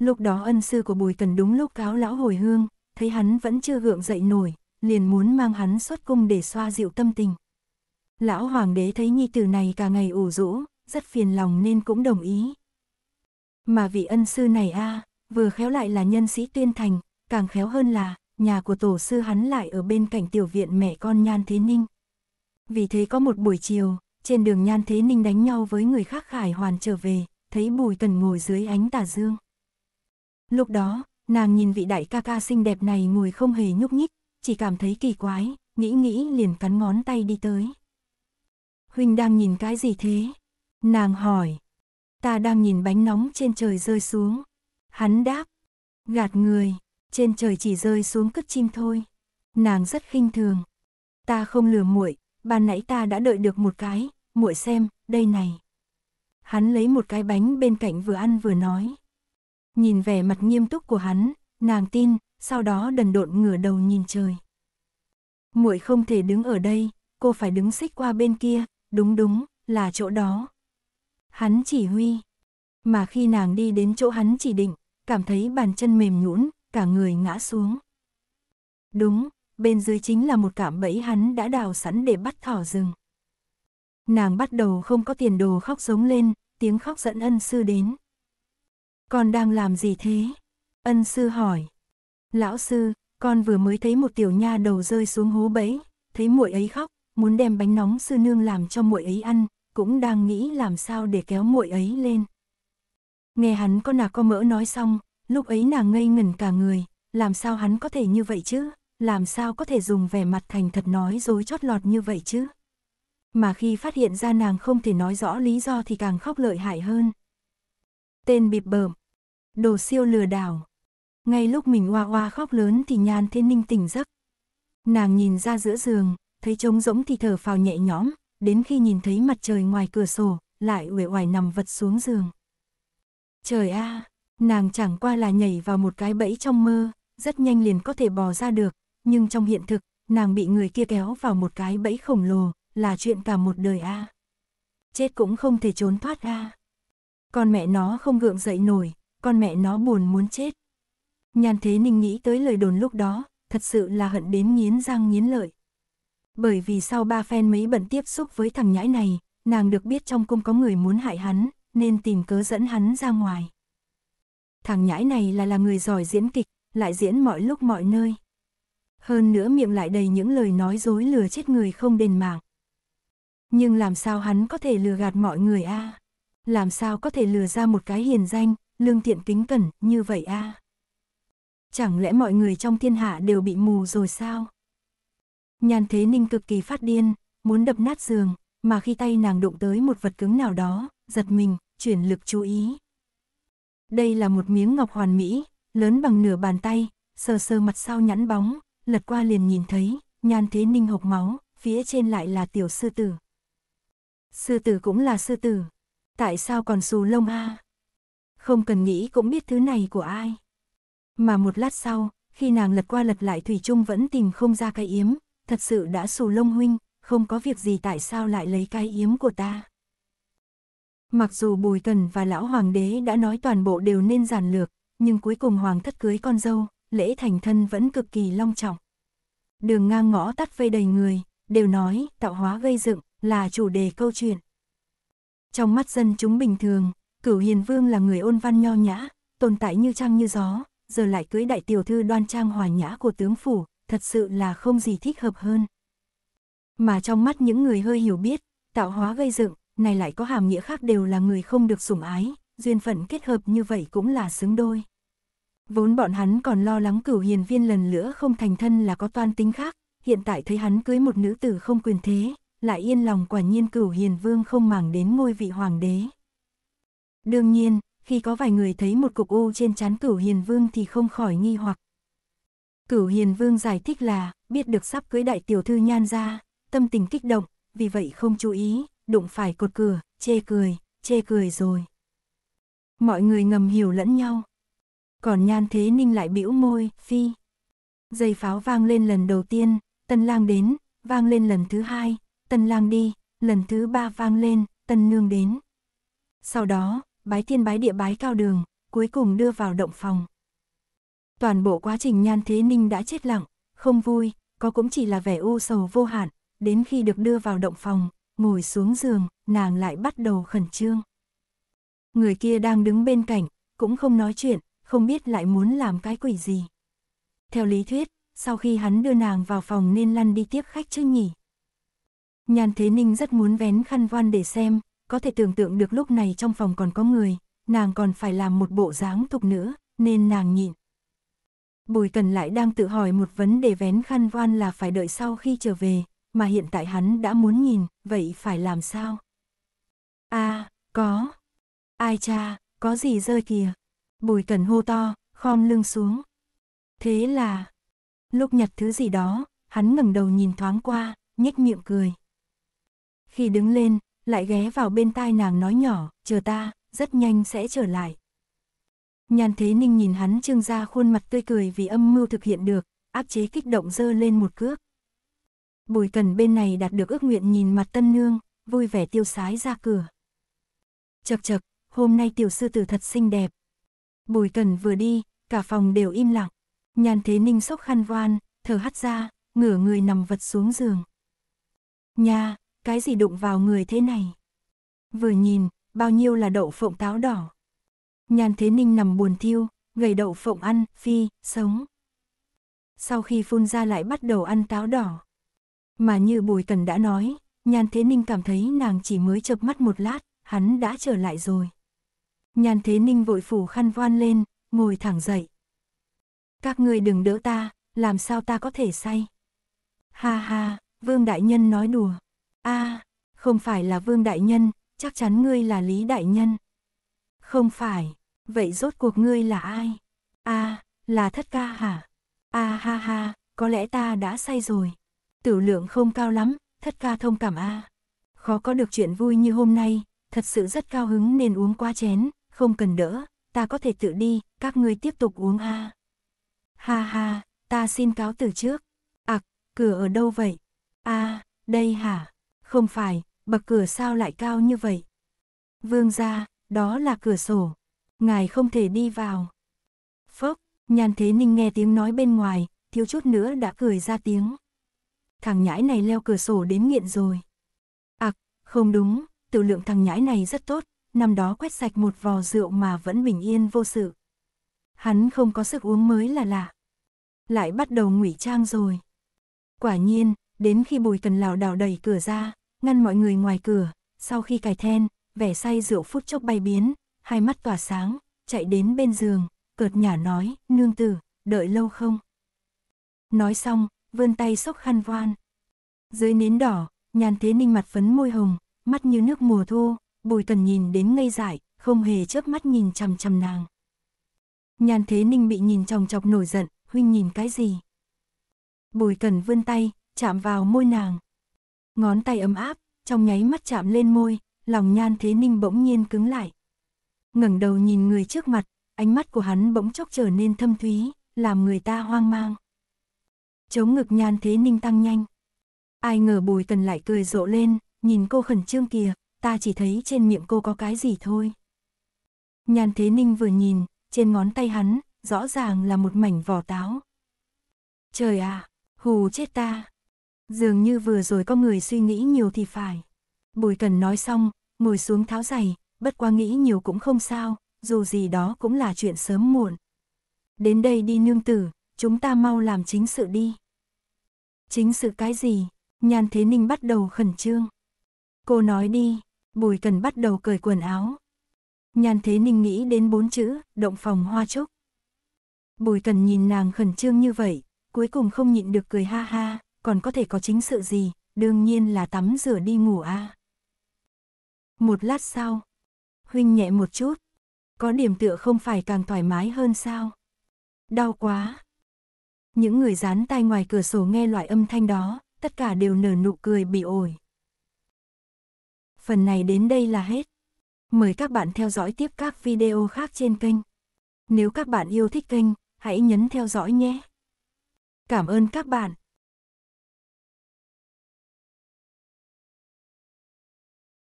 Lúc đó ân sư của Bùi Cần đúng lúc cáo lão hồi hương, thấy hắn vẫn chưa gượng dậy nổi, liền muốn mang hắn xuất cung để xoa dịu tâm tình. Lão hoàng đế thấy nhi tử này cả ngày ủ rũ, rất phiền lòng nên cũng đồng ý. Mà vị ân sư này a, à, vừa khéo lại là nhân sĩ tuyên thành, càng khéo hơn là nhà của tổ sư hắn lại ở bên cạnh tiểu viện mẹ con Nhan Thế Ninh. Vì thế có một buổi chiều, trên đường Nhan Thế Ninh đánh nhau với người khác khải hoàn trở về, thấy Bùi Cần ngồi dưới ánh tà dương. Lúc đó, nàng nhìn vị đại ca ca xinh đẹp này ngồi không hề nhúc nhích, chỉ cảm thấy kỳ quái, nghĩ nghĩ liền cắn ngón tay đi tới. Huynh đang nhìn cái gì thế? Nàng hỏi. Ta đang nhìn bánh nóng trên trời rơi xuống. Hắn đáp. Gạt người, trên trời chỉ rơi xuống cất chim thôi. Nàng rất khinh thường. Ta không lừa muội, ban nãy ta đã đợi được một cái, muội xem, đây này. Hắn lấy một cái bánh bên cạnh vừa ăn vừa nói nhìn vẻ mặt nghiêm túc của hắn, nàng tin, sau đó đần độn ngửa đầu nhìn trời. Muội không thể đứng ở đây, cô phải đứng xích qua bên kia, đúng đúng, là chỗ đó. Hắn chỉ huy. Mà khi nàng đi đến chỗ hắn chỉ định, cảm thấy bàn chân mềm nhũn, cả người ngã xuống. Đúng, bên dưới chính là một cảm bẫy hắn đã đào sẵn để bắt thỏ rừng. Nàng bắt đầu không có tiền đồ khóc giống lên, tiếng khóc dẫn ân sư đến. Con đang làm gì thế? Ân sư hỏi. Lão sư, con vừa mới thấy một tiểu nha đầu rơi xuống hố bẫy, thấy muội ấy khóc, muốn đem bánh nóng sư nương làm cho muội ấy ăn, cũng đang nghĩ làm sao để kéo muội ấy lên. Nghe hắn có nạc có mỡ nói xong, lúc ấy nàng ngây ngẩn cả người, làm sao hắn có thể như vậy chứ, làm sao có thể dùng vẻ mặt thành thật nói dối chót lọt như vậy chứ. Mà khi phát hiện ra nàng không thể nói rõ lý do thì càng khóc lợi hại hơn tên bịp bợm, đồ siêu lừa đảo. Ngay lúc mình oa oa khóc lớn thì Nhan Thế Ninh tỉnh giấc. Nàng nhìn ra giữa giường, thấy trống rỗng thì thở phào nhẹ nhõm, đến khi nhìn thấy mặt trời ngoài cửa sổ, lại uể oải nằm vật xuống giường. Trời a, à, nàng chẳng qua là nhảy vào một cái bẫy trong mơ, rất nhanh liền có thể bò ra được, nhưng trong hiện thực, nàng bị người kia kéo vào một cái bẫy khổng lồ, là chuyện cả một đời a. À. Chết cũng không thể trốn thoát a. À. Con mẹ nó không gượng dậy nổi, con mẹ nó buồn muốn chết. Nhan Thế Ninh nghĩ tới lời đồn lúc đó, thật sự là hận đến nghiến răng nghiến lợi. Bởi vì sau ba phen mấy bận tiếp xúc với thằng nhãi này, nàng được biết trong cung có người muốn hại hắn, nên tìm cớ dẫn hắn ra ngoài. Thằng nhãi này là là người giỏi diễn kịch, lại diễn mọi lúc mọi nơi. Hơn nữa miệng lại đầy những lời nói dối lừa chết người không đền mạng. Nhưng làm sao hắn có thể lừa gạt mọi người a? À? làm sao có thể lừa ra một cái hiền danh, lương thiện kính cẩn, như vậy a Chẳng lẽ mọi người trong thiên hạ đều bị mù rồi sao? Nhàn thế ninh cực kỳ phát điên, muốn đập nát giường, mà khi tay nàng đụng tới một vật cứng nào đó, giật mình, chuyển lực chú ý. Đây là một miếng ngọc hoàn mỹ, lớn bằng nửa bàn tay, sờ sờ mặt sau nhẵn bóng, lật qua liền nhìn thấy, nhan thế ninh hộc máu, phía trên lại là tiểu sư tử. Sư tử cũng là sư tử, tại sao còn xù lông a? Không cần nghĩ cũng biết thứ này của ai. Mà một lát sau, khi nàng lật qua lật lại Thủy Trung vẫn tìm không ra cái yếm, thật sự đã xù lông huynh, không có việc gì tại sao lại lấy cái yếm của ta. Mặc dù Bùi Cần và Lão Hoàng đế đã nói toàn bộ đều nên giản lược, nhưng cuối cùng Hoàng thất cưới con dâu, lễ thành thân vẫn cực kỳ long trọng. Đường ngang ngõ tắt vây đầy người, đều nói tạo hóa gây dựng là chủ đề câu chuyện. Trong mắt dân chúng bình thường, cửu hiền vương là người ôn văn nho nhã, tồn tại như trăng như gió, giờ lại cưới đại tiểu thư đoan trang hòa nhã của tướng phủ, thật sự là không gì thích hợp hơn. Mà trong mắt những người hơi hiểu biết, tạo hóa gây dựng, này lại có hàm nghĩa khác đều là người không được sủng ái, duyên phận kết hợp như vậy cũng là xứng đôi. Vốn bọn hắn còn lo lắng cửu hiền viên lần nữa không thành thân là có toan tính khác, hiện tại thấy hắn cưới một nữ tử không quyền thế, lại yên lòng quả nhiên cửu hiền vương không màng đến ngôi vị hoàng đế. Đương nhiên, khi có vài người thấy một cục u trên chán cửu hiền vương thì không khỏi nghi hoặc. Cửu hiền vương giải thích là, biết được sắp cưới đại tiểu thư nhan ra, tâm tình kích động, vì vậy không chú ý, đụng phải cột cửa, chê cười, chê cười rồi. Mọi người ngầm hiểu lẫn nhau. Còn nhan thế ninh lại bĩu môi, phi. Dây pháo vang lên lần đầu tiên, tân lang đến, vang lên lần thứ hai, tân lang đi, lần thứ ba vang lên, tân nương đến. Sau đó, bái thiên bái địa bái cao đường, cuối cùng đưa vào động phòng. Toàn bộ quá trình Nhan Thế Ninh đã chết lặng, không vui, có cũng chỉ là vẻ u sầu vô hạn, đến khi được đưa vào động phòng, ngồi xuống giường, nàng lại bắt đầu khẩn trương. Người kia đang đứng bên cạnh, cũng không nói chuyện, không biết lại muốn làm cái quỷ gì. Theo lý thuyết, sau khi hắn đưa nàng vào phòng nên lăn đi tiếp khách chứ nhỉ? Nhan Thế Ninh rất muốn vén khăn voan để xem, có thể tưởng tượng được lúc này trong phòng còn có người, nàng còn phải làm một bộ dáng tục nữa, nên nàng nhịn. Bùi Cần lại đang tự hỏi một vấn đề vén khăn voan là phải đợi sau khi trở về, mà hiện tại hắn đã muốn nhìn, vậy phải làm sao? a à, có. Ai cha, có gì rơi kìa. Bùi Cần hô to, khom lưng xuống. Thế là... Lúc nhặt thứ gì đó, hắn ngẩng đầu nhìn thoáng qua, nhếch miệng cười khi đứng lên, lại ghé vào bên tai nàng nói nhỏ, chờ ta, rất nhanh sẽ trở lại. nhàn Thế Ninh nhìn hắn trương ra khuôn mặt tươi cười vì âm mưu thực hiện được, áp chế kích động dơ lên một cước. Bùi cần bên này đạt được ước nguyện nhìn mặt tân nương, vui vẻ tiêu sái ra cửa. Chật chật, hôm nay tiểu sư tử thật xinh đẹp. Bùi cần vừa đi, cả phòng đều im lặng. nhàn Thế Ninh sốc khăn voan, thở hắt ra, ngửa người nằm vật xuống giường. Nha, cái gì đụng vào người thế này? Vừa nhìn, bao nhiêu là đậu phộng táo đỏ. Nhàn Thế Ninh nằm buồn thiêu, gầy đậu phộng ăn, phi, sống. Sau khi phun ra lại bắt đầu ăn táo đỏ. Mà như Bùi Cần đã nói, Nhàn Thế Ninh cảm thấy nàng chỉ mới chợp mắt một lát, hắn đã trở lại rồi. Nhàn Thế Ninh vội phủ khăn voan lên, ngồi thẳng dậy. Các người đừng đỡ ta, làm sao ta có thể say. Ha ha, Vương Đại Nhân nói đùa a à, không phải là Vương Đại Nhân, chắc chắn ngươi là Lý Đại Nhân. Không phải, vậy rốt cuộc ngươi là ai? a à, là thất ca hả? a à, ha ha, có lẽ ta đã say rồi. Tử lượng không cao lắm, thất ca thông cảm a à. Khó có được chuyện vui như hôm nay, thật sự rất cao hứng nên uống qua chén, không cần đỡ, ta có thể tự đi, các ngươi tiếp tục uống a Ha ha, ta xin cáo từ trước. Ặc, à, cửa ở đâu vậy? a à, đây hả? Không phải, bậc cửa sao lại cao như vậy? Vương ra, đó là cửa sổ. Ngài không thể đi vào. Phốc, nhàn thế ninh nghe tiếng nói bên ngoài, thiếu chút nữa đã cười ra tiếng. Thằng nhãi này leo cửa sổ đến nghiện rồi. À, không đúng, tự lượng thằng nhãi này rất tốt, năm đó quét sạch một vò rượu mà vẫn bình yên vô sự. Hắn không có sức uống mới là lạ. Lại bắt đầu ngụy trang rồi. Quả nhiên, đến khi bùi cần lảo đảo đẩy cửa ra, ngăn mọi người ngoài cửa, sau khi cài then, vẻ say rượu phút chốc bay biến, hai mắt tỏa sáng, chạy đến bên giường, cợt nhả nói, nương tử, đợi lâu không? Nói xong, vươn tay xốc khăn voan. Dưới nến đỏ, nhàn thế ninh mặt phấn môi hồng, mắt như nước mùa thu, bùi cần nhìn đến ngây dại, không hề chớp mắt nhìn chằm chằm nàng. Nhàn thế ninh bị nhìn chòng chọc nổi giận, huynh nhìn cái gì? Bùi cần vươn tay, chạm vào môi nàng. Ngón tay ấm áp, trong nháy mắt chạm lên môi, lòng nhan thế ninh bỗng nhiên cứng lại. ngẩng đầu nhìn người trước mặt, ánh mắt của hắn bỗng chốc trở nên thâm thúy, làm người ta hoang mang. Chống ngực nhan thế ninh tăng nhanh. Ai ngờ bùi tần lại cười rộ lên, nhìn cô khẩn trương kìa, ta chỉ thấy trên miệng cô có cái gì thôi. Nhan thế ninh vừa nhìn, trên ngón tay hắn, rõ ràng là một mảnh vỏ táo. Trời à, hù chết ta. Dường như vừa rồi có người suy nghĩ nhiều thì phải. Bùi Cần nói xong, ngồi xuống tháo giày, bất quá nghĩ nhiều cũng không sao, dù gì đó cũng là chuyện sớm muộn. Đến đây đi nương tử, chúng ta mau làm chính sự đi. Chính sự cái gì? Nhan Thế Ninh bắt đầu khẩn trương. Cô nói đi, Bùi Cần bắt đầu cởi quần áo. Nhan Thế Ninh nghĩ đến bốn chữ, động phòng hoa trúc. Bùi Cần nhìn nàng khẩn trương như vậy, cuối cùng không nhịn được cười ha ha, còn có thể có chính sự gì, đương nhiên là tắm rửa đi ngủ a. À. Một lát sau, huynh nhẹ một chút, có điểm tựa không phải càng thoải mái hơn sao? Đau quá. Những người dán tai ngoài cửa sổ nghe loại âm thanh đó, tất cả đều nở nụ cười bị ổi. Phần này đến đây là hết. Mời các bạn theo dõi tiếp các video khác trên kênh. Nếu các bạn yêu thích kênh, hãy nhấn theo dõi nhé. Cảm ơn các bạn.